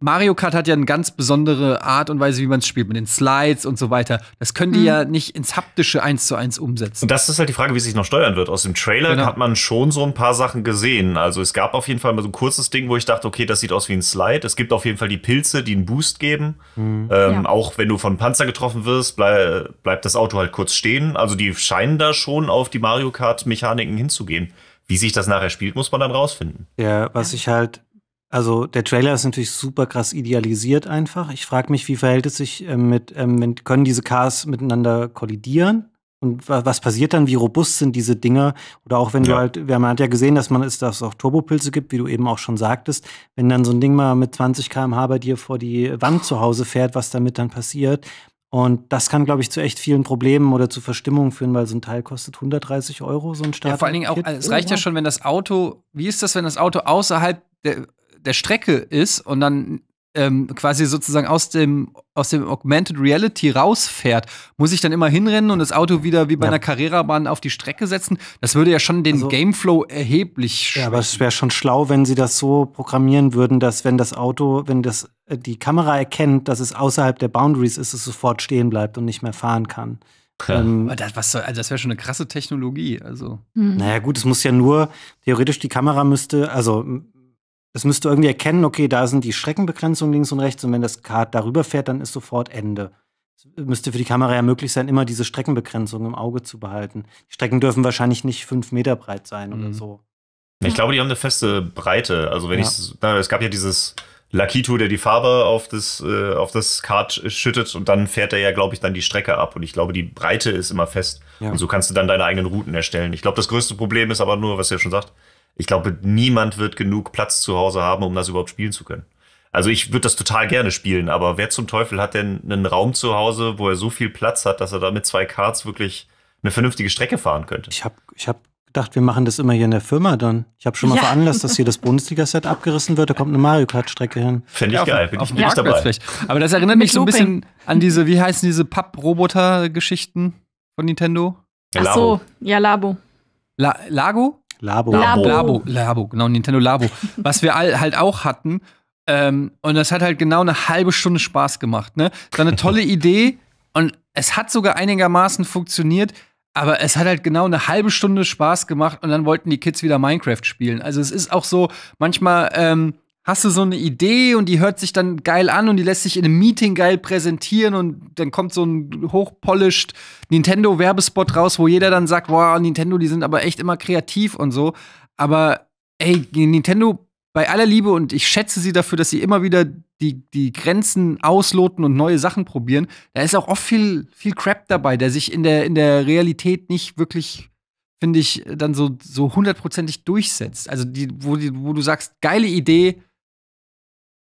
Mario Kart hat ja eine ganz besondere Art und Weise, wie man es spielt, mit den Slides und so weiter. Das können die mhm. ja nicht ins haptische eins zu eins umsetzen. Und das ist halt die Frage, wie es sich noch steuern wird. Aus dem Trailer genau. hat man schon so ein paar Sachen gesehen. Also es gab auf jeden Fall mal so ein kurzes Ding, wo ich dachte, okay, das sieht aus wie ein Slide. Es gibt auf jeden Fall die Pilze, die einen Boost geben. Mhm. Ähm, ja. Auch wenn du von Panzer getroffen wirst, blei bleibt das Auto halt kurz stehen. Also die scheinen da schon auf die Mario Kart-Mechaniken hinzugehen. Wie sich das nachher spielt, muss man dann rausfinden. Ja, was ich halt also der Trailer ist natürlich super krass idealisiert einfach. Ich frage mich, wie verhält es sich ähm, mit, ähm, können diese Cars miteinander kollidieren? Und was passiert dann? Wie robust sind diese Dinger? Oder auch wenn ja. du halt, wir haben ja gesehen, dass man es, dass es auch Turbopilze gibt, wie du eben auch schon sagtest. Wenn dann so ein Ding mal mit 20 km/h bei dir vor die Wand zu Hause fährt, was damit dann passiert. Und das kann, glaube ich, zu echt vielen Problemen oder zu Verstimmungen führen, weil so ein Teil kostet 130 Euro, so ein Start. Ja, vor allen Dingen auch, äh, es reicht ja schon, wenn das Auto, wie ist das, wenn das Auto außerhalb der, der Strecke ist und dann ähm, quasi sozusagen aus dem, aus dem Augmented Reality rausfährt, muss ich dann immer hinrennen und das Auto wieder wie bei ja. einer Carrera-Bahn auf die Strecke setzen? Das würde ja schon den also, Gameflow erheblich Ja, aber es wäre schon schlau, wenn sie das so programmieren würden, dass wenn das Auto, wenn das äh, die Kamera erkennt, dass es außerhalb der Boundaries ist, es sofort stehen bleibt und nicht mehr fahren kann. Ja. Ähm, das, also das wäre schon eine krasse Technologie. Also. Mhm. Naja, gut, es muss ja nur, theoretisch die Kamera müsste, also es müsste irgendwie erkennen, okay, da sind die Streckenbegrenzungen links und rechts und wenn das Kart darüber fährt, dann ist sofort Ende. Es müsste für die Kamera ja möglich sein, immer diese Streckenbegrenzung im Auge zu behalten. Die Strecken dürfen wahrscheinlich nicht fünf Meter breit sein mhm. oder so. Ich glaube, die haben eine feste Breite. Also wenn ja. ich, es gab ja dieses Lakitu, der die Farbe auf das, äh, auf das Kart schüttet und dann fährt er ja, glaube ich, dann die Strecke ab. Und ich glaube, die Breite ist immer fest. Ja. Und so kannst du dann deine eigenen Routen erstellen. Ich glaube, das größte Problem ist aber nur, was ihr schon sagt, ich glaube, niemand wird genug Platz zu Hause haben, um das überhaupt spielen zu können. Also ich würde das total gerne spielen, aber wer zum Teufel hat denn einen Raum zu Hause, wo er so viel Platz hat, dass er da mit zwei Karts wirklich eine vernünftige Strecke fahren könnte? Ich habe ich hab gedacht, wir machen das immer hier in der Firma dann. Ich habe schon mal ja. veranlasst, dass hier das Bundesliga-Set abgerissen wird. Da kommt eine Mario Kart-Strecke hin. Fände ich ja, geil, bin ich, bin dabei. Vielleicht. Aber das erinnert mich so ein bisschen an diese, wie heißen diese Papp-Roboter-Geschichten von Nintendo? Ja, Ach so, ja, Labo. La Lago? Labo. Labo. Labo, Labo genau, Nintendo Labo. Was wir all, halt auch hatten. Ähm, und das hat halt genau eine halbe Stunde Spaß gemacht. Ne? Das war eine tolle Idee und es hat sogar einigermaßen funktioniert. Aber es hat halt genau eine halbe Stunde Spaß gemacht und dann wollten die Kids wieder Minecraft spielen. Also es ist auch so, manchmal ähm, hast du so eine Idee und die hört sich dann geil an und die lässt sich in einem Meeting geil präsentieren und dann kommt so ein hochpolished Nintendo-Werbespot raus, wo jeder dann sagt, wow, Nintendo, die sind aber echt immer kreativ und so. Aber ey, Nintendo bei aller Liebe und ich schätze sie dafür, dass sie immer wieder die, die Grenzen ausloten und neue Sachen probieren. Da ist auch oft viel, viel Crap dabei, der sich in der, in der Realität nicht wirklich finde ich, dann so, so hundertprozentig durchsetzt. Also die, wo, die, wo du sagst, geile Idee,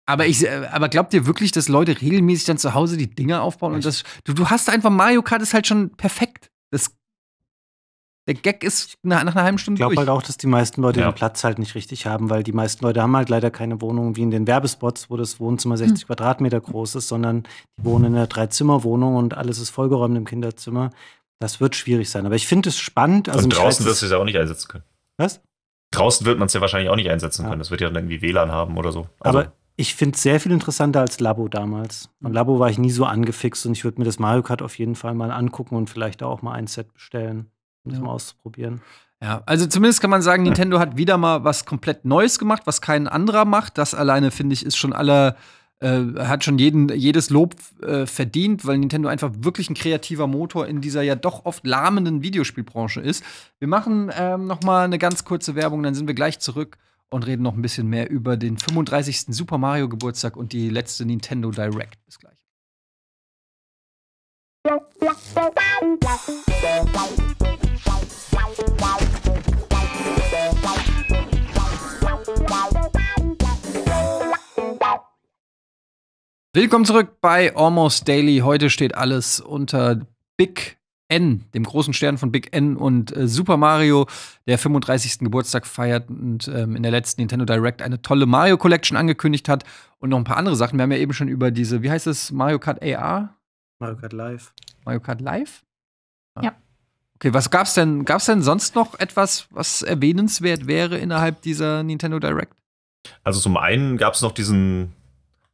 aber, ich, äh, aber glaubt ihr wirklich, dass Leute regelmäßig dann zu Hause die Dinger aufbauen? Und das, du, du hast einfach, Mario Kart ist halt schon perfekt. Das, der Gag ist nach, nach einer halben Stunde Ich glaube halt auch, dass die meisten Leute ja. den Platz halt nicht richtig haben, weil die meisten Leute haben halt leider keine Wohnung wie in den Werbespots, wo das Wohnzimmer 60 hm. Quadratmeter groß ist, sondern die wohnen in einer Dreizimmerwohnung und alles ist vollgeräumt im Kinderzimmer. Das wird schwierig sein. Aber ich finde es spannend. Also und draußen wirst du es ja auch nicht einsetzen können. Was? Draußen wird man es ja wahrscheinlich auch nicht einsetzen ja. können. Das wird ja dann irgendwie WLAN haben oder so. Also. Aber ich finde es sehr viel interessanter als Labo damals. Und Labo war ich nie so angefixt und ich würde mir das Mario Kart auf jeden Fall mal angucken und vielleicht auch mal ein Set bestellen, um das ja. mal auszuprobieren. Ja, also zumindest kann man sagen, Nintendo hat wieder mal was komplett Neues gemacht, was kein anderer macht. Das alleine, finde ich, ist schon aller, äh, hat schon jeden, jedes Lob äh, verdient, weil Nintendo einfach wirklich ein kreativer Motor in dieser ja doch oft lahmenden Videospielbranche ist. Wir machen ähm, noch mal eine ganz kurze Werbung, dann sind wir gleich zurück und reden noch ein bisschen mehr über den 35. Super Mario Geburtstag und die letzte Nintendo Direct. Bis gleich. Willkommen zurück bei Almost Daily. Heute steht alles unter Big N, dem großen Stern von Big N und äh, Super Mario, der 35. Geburtstag feiert und ähm, in der letzten Nintendo Direct eine tolle Mario Collection angekündigt hat und noch ein paar andere Sachen. Wir haben ja eben schon über diese, wie heißt es, Mario Kart AR? Mario Kart Live. Mario Kart Live? Ah. Ja. Okay, was gab's denn? Gab's denn sonst noch etwas, was erwähnenswert wäre innerhalb dieser Nintendo Direct? Also zum einen gab es noch diesen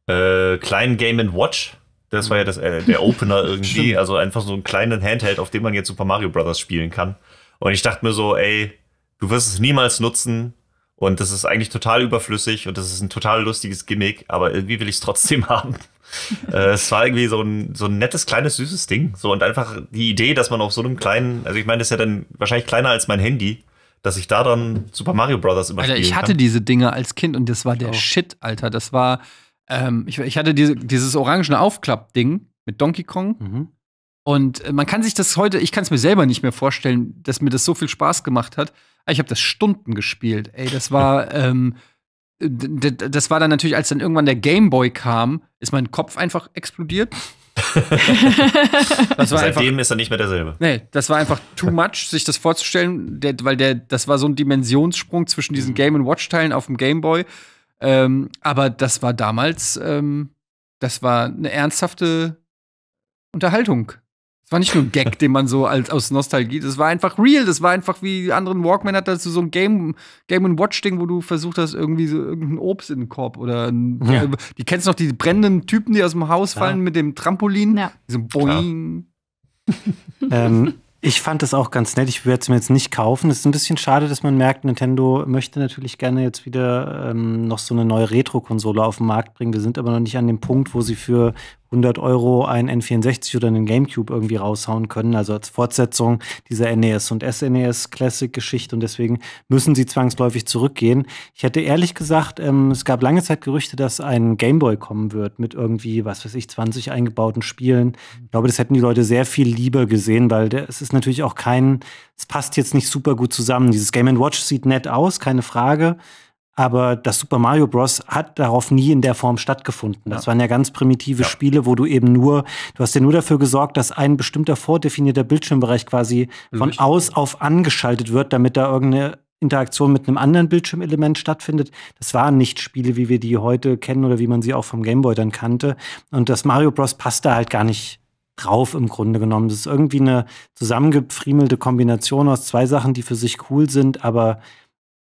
äh, kleinen Game Watch das war ja das, äh, der Opener irgendwie. also einfach so einen kleinen Handheld, auf dem man jetzt Super Mario Bros. spielen kann. Und ich dachte mir so, ey, du wirst es niemals nutzen. Und das ist eigentlich total überflüssig und das ist ein total lustiges Gimmick, aber irgendwie will ich es trotzdem haben. äh, es war irgendwie so ein, so ein nettes, kleines, süßes Ding. So und einfach die Idee, dass man auf so einem kleinen, also ich meine, das ist ja dann wahrscheinlich kleiner als mein Handy, dass ich da dann Super Mario Brothers immer Alter, ich hatte kann. diese Dinge als Kind und das war der genau. Shit, Alter. Das war, ähm, ich, ich, hatte diese, dieses orangene Aufklapp-Ding mit Donkey Kong. Mhm. Und äh, man kann sich das heute, ich kann es mir selber nicht mehr vorstellen, dass mir das so viel Spaß gemacht hat. Ah, ich habe das Stunden gespielt. Ey, das war, ähm, das war dann natürlich, als dann irgendwann der Game Boy kam, ist mein Kopf einfach explodiert. Seitdem einfach, ist er nicht mehr derselbe. Nee, das war einfach too much, sich das vorzustellen, der, weil der, das war so ein Dimensionssprung zwischen diesen mhm. Game Watch-Teilen auf dem Game Boy. Ähm, aber das war damals, ähm, das war eine ernsthafte Unterhaltung. Es war nicht nur ein Gag, den man so als aus Nostalgie, das war einfach real, das war einfach wie die anderen Walkman hat dazu so ein Game Game Watch Ding, wo du versucht hast irgendwie so irgendein Obst in den Korb oder ein, ja. Äh, die kennst du noch die brennenden Typen, die aus dem Haus ja. fallen mit dem Trampolin, ja. so ein boing. ähm, ich fand das auch ganz nett. Ich werde es mir jetzt nicht kaufen. Es ist ein bisschen schade, dass man merkt, Nintendo möchte natürlich gerne jetzt wieder ähm, noch so eine neue Retro-Konsole auf den Markt bringen. Wir sind aber noch nicht an dem Punkt, wo sie für 100 Euro ein N64 oder einen Gamecube irgendwie raushauen können, also als Fortsetzung dieser NES und SNES Classic Geschichte und deswegen müssen sie zwangsläufig zurückgehen. Ich hätte ehrlich gesagt, ähm, es gab lange Zeit Gerüchte, dass ein Gameboy kommen wird mit irgendwie, was weiß ich, 20 eingebauten Spielen. Ich glaube, das hätten die Leute sehr viel lieber gesehen, weil der, es ist natürlich auch kein, es passt jetzt nicht super gut zusammen. Dieses Game Watch sieht nett aus, keine Frage. Aber das Super Mario Bros. hat darauf nie in der Form stattgefunden. Das ja. waren ja ganz primitive ja. Spiele, wo du eben nur, du hast ja nur dafür gesorgt, dass ein bestimmter vordefinierter Bildschirmbereich quasi von Richtig. aus auf angeschaltet wird, damit da irgendeine Interaktion mit einem anderen Bildschirmelement stattfindet. Das waren nicht Spiele, wie wir die heute kennen oder wie man sie auch vom Gameboy dann kannte. Und das Mario Bros. passt da halt gar nicht drauf im Grunde genommen. Das ist irgendwie eine zusammengefriemelte Kombination aus zwei Sachen, die für sich cool sind, aber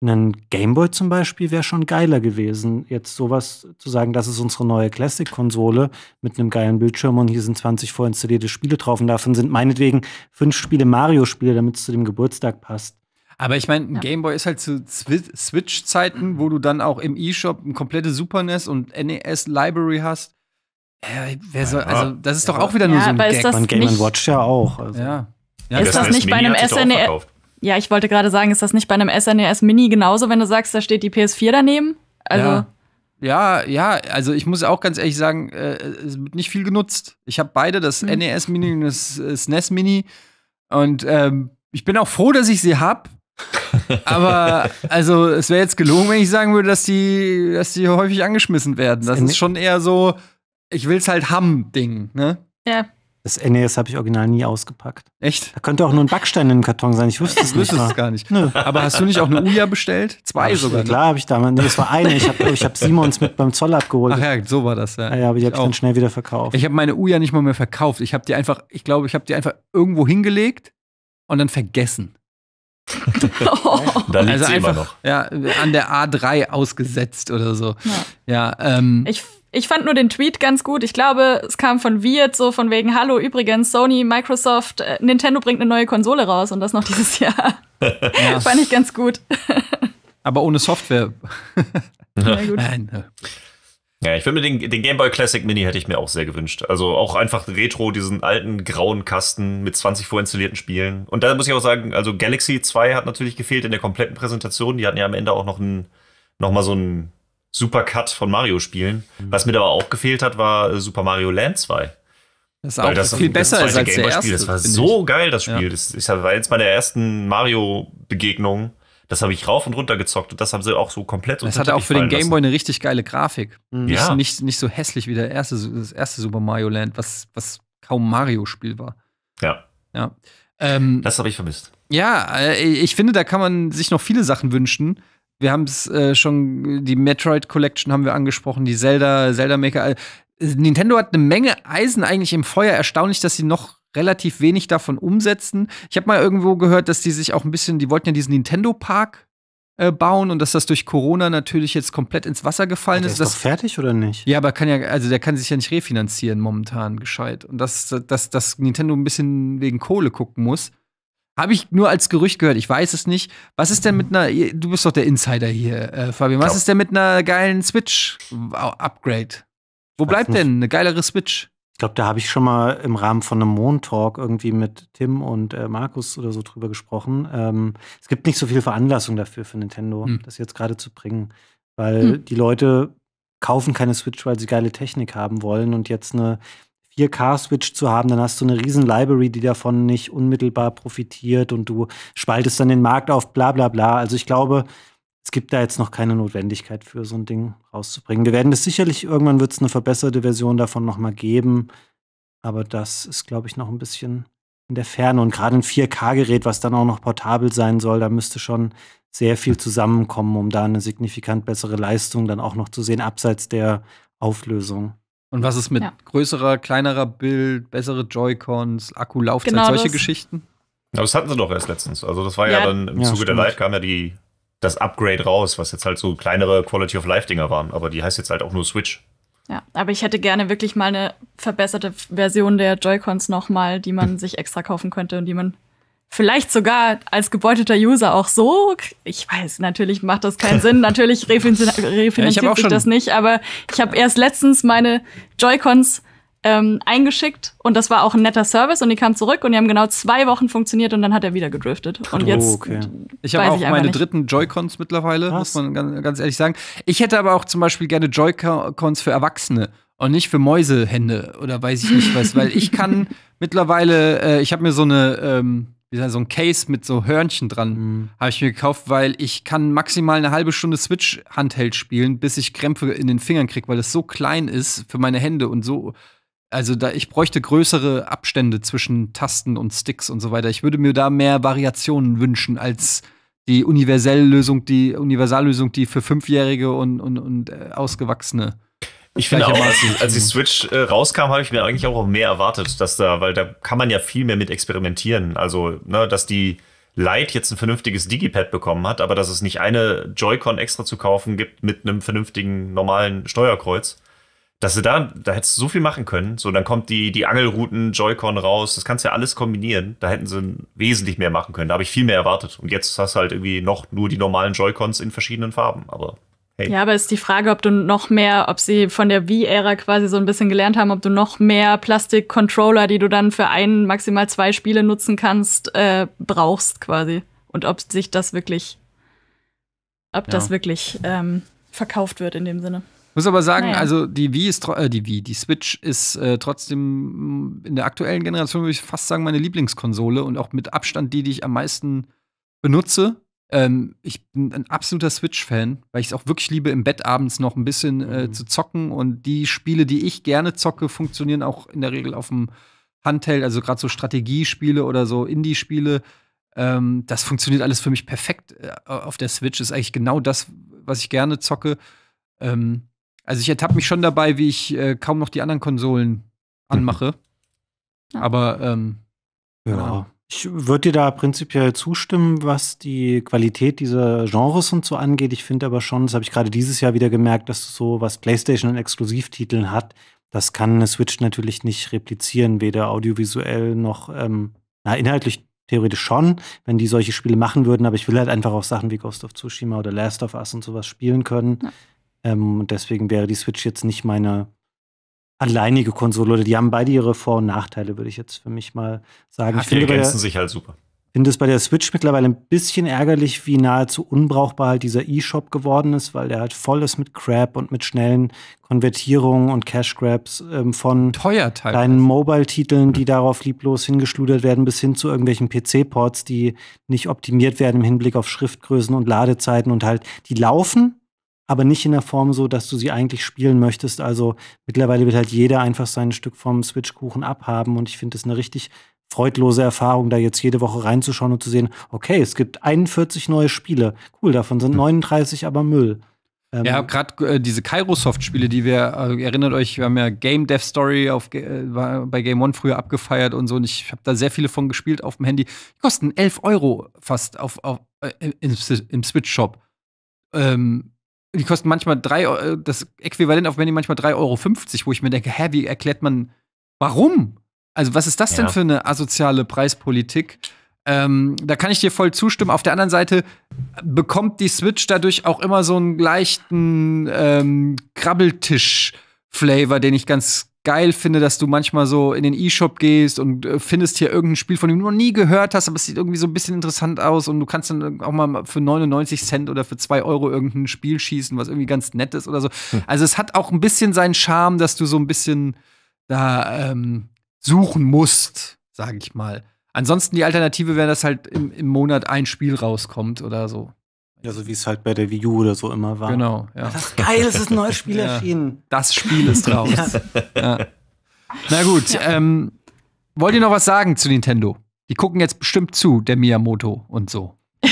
ein Gameboy zum Beispiel wäre schon geiler gewesen. Jetzt sowas zu sagen, das ist unsere neue Classic-Konsole mit einem geilen Bildschirm und hier sind 20 vorinstallierte Spiele drauf und davon sind meinetwegen fünf Spiele Mario-Spiele, damit es zu dem Geburtstag passt. Aber ich meine, ein ja. Gameboy ist halt zu Switch-Zeiten, wo du dann auch im E-Shop eine komplette Super NES und NES-Library hast. Äh, wer soll, also, das ist doch auch wieder nur so ein Gag. Ist das Game Watch ja auch. Also. Ja. ja. Ist das, das heißt, nicht bei einem SNES? Ja, ich wollte gerade sagen, ist das nicht bei einem SNES e Mini genauso, wenn du sagst, da steht die PS4 daneben? Also. Ja. Ja, ja, also ich muss auch ganz ehrlich sagen, äh, es wird nicht viel genutzt. Ich habe beide, das hm. NES Mini und das, das äh, NES Mini. Und ähm, ich bin auch froh, dass ich sie habe. Aber also es wäre jetzt gelogen, wenn ich sagen würde, dass die, dass die häufig angeschmissen werden. Das e ist schon eher so, ich will es halt haben, Ding, ne? Ja. Das äh, NES habe ich original nie ausgepackt. Echt? Da könnte auch nur ein Backstein in den Karton sein. Ich wusste es nicht. Du es ah. gar nicht. Nö. Aber hast du nicht auch eine Uja bestellt? Zwei ne? hab sogar. Ich, klar, habe ich damals. Nee, es war eine. Ich habe ich hab Simons mit beim Zoll abgeholt. Ach ja, so war das, ja. Ja, ja aber die habe ich, dann schnell wieder verkauft. Ich habe meine Uja nicht mal mehr verkauft. Ich habe die einfach, ich glaube, ich habe die einfach irgendwo hingelegt und dann vergessen. oh. Da liegt also sie einfach, immer noch. Ja, an der A3 ausgesetzt oder so. Ja, ja ähm, ich ich fand nur den Tweet ganz gut. Ich glaube, es kam von Viet so von wegen Hallo übrigens Sony, Microsoft, äh, Nintendo bringt eine neue Konsole raus und das noch dieses Jahr. ja. Fand ich ganz gut. Aber ohne Software. ja, gut. Nein. Ne. Ja, ich würde mir den, den Game Boy Classic Mini hätte ich mir auch sehr gewünscht. Also auch einfach Retro, diesen alten grauen Kasten mit 20 vorinstallierten Spielen. Und da muss ich auch sagen, also Galaxy 2 hat natürlich gefehlt in der kompletten Präsentation. Die hatten ja am Ende auch noch, ein, noch mal so ein Super Cut von Mario-Spielen. Mhm. Was mir aber auch gefehlt hat, war äh, Super Mario Land 2. Das ist auch das viel besser als als der erste. Das war so ich. geil, das Spiel. Ja. Das, das war eins meiner ersten Mario-Begegnungen. Das habe ich rauf und runter gezockt und das haben sie auch so komplett Das hatte auch für den Gameboy eine richtig geile Grafik. Mhm. Nicht, ja. nicht, nicht so hässlich wie der erste, das erste Super Mario Land, was, was kaum Mario-Spiel war. Ja. ja. Ähm, das habe ich vermisst. Ja, äh, ich finde, da kann man sich noch viele Sachen wünschen wir haben es äh, schon, die Metroid Collection haben wir angesprochen, die Zelda, Zelda Maker. Äh, Nintendo hat eine Menge Eisen eigentlich im Feuer. Erstaunlich, dass sie noch relativ wenig davon umsetzen. Ich habe mal irgendwo gehört, dass die sich auch ein bisschen, die wollten ja diesen Nintendo Park äh, bauen und dass das durch Corona natürlich jetzt komplett ins Wasser gefallen der ist. Ist das fertig oder nicht? Ja, aber kann ja, also der kann sich ja nicht refinanzieren momentan gescheit. Und dass, dass, dass Nintendo ein bisschen wegen Kohle gucken muss. Habe ich nur als Gerücht gehört, ich weiß es nicht. Was ist denn mit einer, du bist doch der Insider hier, äh, Fabian, was ist denn mit einer geilen Switch-Upgrade? Wo bleibt denn eine geilere Switch? Ich glaube, da habe ich schon mal im Rahmen von einem Montalk irgendwie mit Tim und äh, Markus oder so drüber gesprochen. Ähm, es gibt nicht so viel Veranlassung dafür für Nintendo, hm. das jetzt gerade zu bringen, weil hm. die Leute kaufen keine Switch, weil sie geile Technik haben wollen und jetzt eine 4K-Switch zu haben, dann hast du eine riesen Library, die davon nicht unmittelbar profitiert und du spaltest dann den Markt auf, bla bla bla. Also ich glaube, es gibt da jetzt noch keine Notwendigkeit für so ein Ding rauszubringen. Wir werden es sicherlich, irgendwann wird es eine verbesserte Version davon nochmal geben, aber das ist, glaube ich, noch ein bisschen in der Ferne. Und gerade ein 4K-Gerät, was dann auch noch portabel sein soll, da müsste schon sehr viel zusammenkommen, um da eine signifikant bessere Leistung dann auch noch zu sehen, abseits der Auflösung. Und was ist mit ja. größerer, kleinerer Bild, bessere Joy-Cons, Akkulaufzeit, genau solche das. Geschichten? Aber das hatten sie doch erst letztens. Also das war ja, ja dann im ja, Zuge stimmt. der Live kam ja die, das Upgrade raus, was jetzt halt so kleinere Quality of Life Dinger waren. Aber die heißt jetzt halt auch nur Switch. Ja, aber ich hätte gerne wirklich mal eine verbesserte Version der Joy-Cons nochmal, die man hm. sich extra kaufen könnte und die man vielleicht sogar als gebeuteter User auch so. Ich weiß, natürlich macht das keinen Sinn, natürlich refinanziert ja, sich das nicht, aber ich habe erst letztens meine Joy-Cons ähm, eingeschickt und das war auch ein netter Service und die kam zurück und die haben genau zwei Wochen funktioniert und dann hat er wieder gedriftet. Und oh, jetzt. Okay. Ich habe auch ich meine nicht. dritten Joy-Cons mittlerweile, Was? muss man ganz, ganz ehrlich sagen. Ich hätte aber auch zum Beispiel gerne Joy-Cons für Erwachsene und nicht für Mäusehände oder weiß ich nicht was, weil ich kann mittlerweile, äh, ich habe mir so eine ähm, so ein Case mit so Hörnchen dran mhm. habe ich mir gekauft, weil ich kann maximal eine halbe Stunde Switch Handheld spielen, bis ich Krämpfe in den Fingern kriege, weil es so klein ist für meine Hände und so. Also da ich bräuchte größere Abstände zwischen Tasten und Sticks und so weiter. Ich würde mir da mehr Variationen wünschen als die universelle Lösung, die Universallösung, die für Fünfjährige und, und, und äh, Ausgewachsene ich finde auch, als die, als die, Switch äh, rauskam, habe ich mir eigentlich auch mehr erwartet, dass da, weil da kann man ja viel mehr mit experimentieren. Also, ne, dass die Lite jetzt ein vernünftiges Digipad bekommen hat, aber dass es nicht eine Joy-Con extra zu kaufen gibt mit einem vernünftigen normalen Steuerkreuz. Dass du da, da hättest du so viel machen können. So, dann kommt die, die Angelrouten, Joy-Con raus. Das kannst du ja alles kombinieren. Da hätten sie wesentlich mehr machen können. Da habe ich viel mehr erwartet. Und jetzt hast du halt irgendwie noch nur die normalen Joy-Cons in verschiedenen Farben. Aber Hey. Ja, aber ist die Frage, ob du noch mehr, ob sie von der Wii-Ära quasi so ein bisschen gelernt haben, ob du noch mehr Plastik-Controller, die du dann für ein, maximal zwei Spiele nutzen kannst, äh, brauchst quasi. Und ob sich das wirklich, ob ja. das wirklich ähm, verkauft wird in dem Sinne. Muss aber sagen, naja. also die Wii ist äh, die Wii, die Switch ist äh, trotzdem in der aktuellen Generation würde ich fast sagen meine Lieblingskonsole und auch mit Abstand die, die ich am meisten benutze ähm, ich bin ein absoluter Switch-Fan, weil ich es auch wirklich liebe, im Bett abends noch ein bisschen äh, mhm. zu zocken. Und die Spiele, die ich gerne zocke, funktionieren auch in der Regel auf dem Handheld, also gerade so Strategiespiele oder so Indie-Spiele. Ähm, das funktioniert alles für mich perfekt äh, auf der Switch. Ist eigentlich genau das, was ich gerne zocke. Ähm, also ich ertappe mich schon dabei, wie ich äh, kaum noch die anderen Konsolen anmache. Mhm. Aber ähm, ja. ja. Genau. Ich würde dir da prinzipiell zustimmen, was die Qualität dieser Genres und so angeht. Ich finde aber schon, das habe ich gerade dieses Jahr wieder gemerkt, dass so was PlayStation und Exklusivtiteln hat, das kann eine Switch natürlich nicht replizieren, weder audiovisuell noch ähm, na, inhaltlich theoretisch schon, wenn die solche Spiele machen würden. Aber ich will halt einfach auch Sachen wie Ghost of Tsushima oder Last of Us und sowas spielen können. Ja. Ähm, und deswegen wäre die Switch jetzt nicht meine alleinige Konsole. oder Die haben beide ihre Vor- und Nachteile, würde ich jetzt für mich mal sagen. Ja, die ergänzen der, sich halt super. Ich finde es bei der Switch mittlerweile ein bisschen ärgerlich, wie nahezu unbrauchbar halt dieser E-Shop geworden ist, weil der halt voll ist mit Crap und mit schnellen Konvertierungen und Cash Grabs ähm, von Teuer kleinen Mobile-Titeln, die darauf lieblos hingeschludert werden, bis hin zu irgendwelchen PC-Ports, die nicht optimiert werden im Hinblick auf Schriftgrößen und Ladezeiten und halt, die laufen, aber nicht in der Form so, dass du sie eigentlich spielen möchtest. Also mittlerweile wird halt jeder einfach sein Stück vom Switch-Kuchen abhaben und ich finde es eine richtig freudlose Erfahrung, da jetzt jede Woche reinzuschauen und zu sehen, okay, es gibt 41 neue Spiele. Cool, davon sind 39 hm. aber Müll. ja, ähm, gerade äh, diese Kairosoft-Spiele, die wir, äh, erinnert euch, wir haben ja Game Dev Story auf, äh, bei Game One früher abgefeiert und so, und ich habe da sehr viele von gespielt auf dem Handy. Die kosten 11 Euro fast auf, auf äh, im, im Switch-Shop. Ähm, die kosten manchmal drei, äh, das Äquivalent auf Mandy manchmal 3,50 Euro, wo ich mir denke, hä, wie erklärt man, warum? Also, was ist das ja. denn für eine asoziale Preispolitik? Ähm, da kann ich dir voll zustimmen. Auf der anderen Seite bekommt die Switch dadurch auch immer so einen leichten ähm, Krabbeltisch-Flavor, den ich ganz geil finde, dass du manchmal so in den E-Shop gehst und äh, findest hier irgendein Spiel, von dem du noch nie gehört hast, aber es sieht irgendwie so ein bisschen interessant aus und du kannst dann auch mal für 99 Cent oder für 2 Euro irgendein Spiel schießen, was irgendwie ganz nett ist oder so. Hm. Also es hat auch ein bisschen seinen Charme, dass du so ein bisschen da ähm, suchen musst, sage ich mal. Ansonsten die Alternative wäre, dass halt im, im Monat ein Spiel rauskommt oder so. Ja, so wie es halt bei der Wii U oder so immer war. Genau, ja. Das ist geil, es ist ein neues Spiel ja. erschienen. Das Spiel ist raus. ja. Ja. Na gut, ähm, wollt ihr noch was sagen zu Nintendo? Die gucken jetzt bestimmt zu, der Miyamoto und so.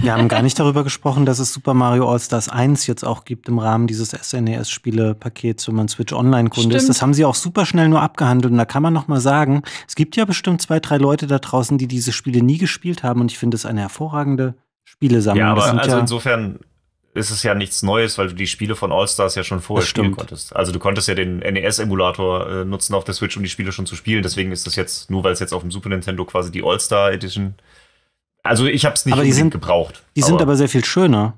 Wir haben gar nicht darüber gesprochen, dass es Super Mario All-Stars 1 jetzt auch gibt im Rahmen dieses SNES-Spiele-Pakets, wenn man Switch Online-Kunde ist. Das haben sie auch super schnell nur abgehandelt. Und da kann man noch mal sagen, es gibt ja bestimmt zwei, drei Leute da draußen, die diese Spiele nie gespielt haben. Und ich finde es eine hervorragende Spiele sammeln. Ja, aber das also ja insofern ist es ja nichts Neues, weil du die Spiele von All-Stars ja schon vorher spielen konntest. Also du konntest ja den NES-Emulator äh, nutzen auf der Switch, um die Spiele schon zu spielen. Deswegen ist das jetzt, nur weil es jetzt auf dem Super Nintendo quasi die All-Star Edition. Also ich habe es nicht aber die sind, gebraucht. Die sind aber sehr viel schöner.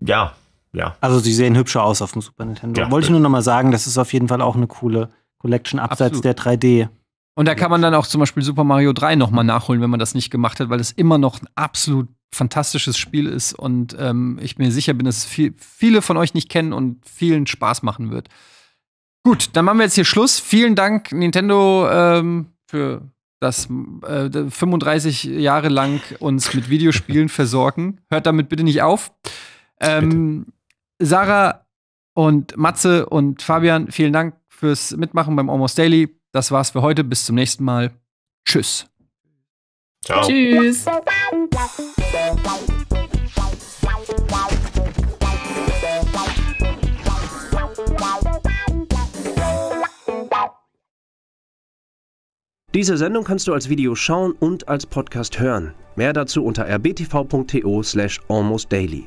Ja, ja. Also sie sehen hübscher aus auf dem Super Nintendo. Ja, Wollte ich nur noch mal sagen, das ist auf jeden Fall auch eine coole Collection abseits Absolut. der 3D. Und da kann man dann auch zum Beispiel Super Mario 3 nochmal nachholen, wenn man das nicht gemacht hat, weil es immer noch ein absolut fantastisches Spiel ist und ähm, ich mir sicher bin, dass es viel, viele von euch nicht kennen und vielen Spaß machen wird. Gut, dann machen wir jetzt hier Schluss. Vielen Dank, Nintendo, ähm, für das äh, 35 Jahre lang uns mit Videospielen versorgen. Hört damit bitte nicht auf. Ähm, Sarah und Matze und Fabian, vielen Dank fürs Mitmachen beim Almost Daily. Das war's für heute. Bis zum nächsten Mal. Tschüss. Ciao. Tschüss. Diese Sendung kannst du als Video schauen und als Podcast hören. Mehr dazu unter rbtv.to slash almostdaily.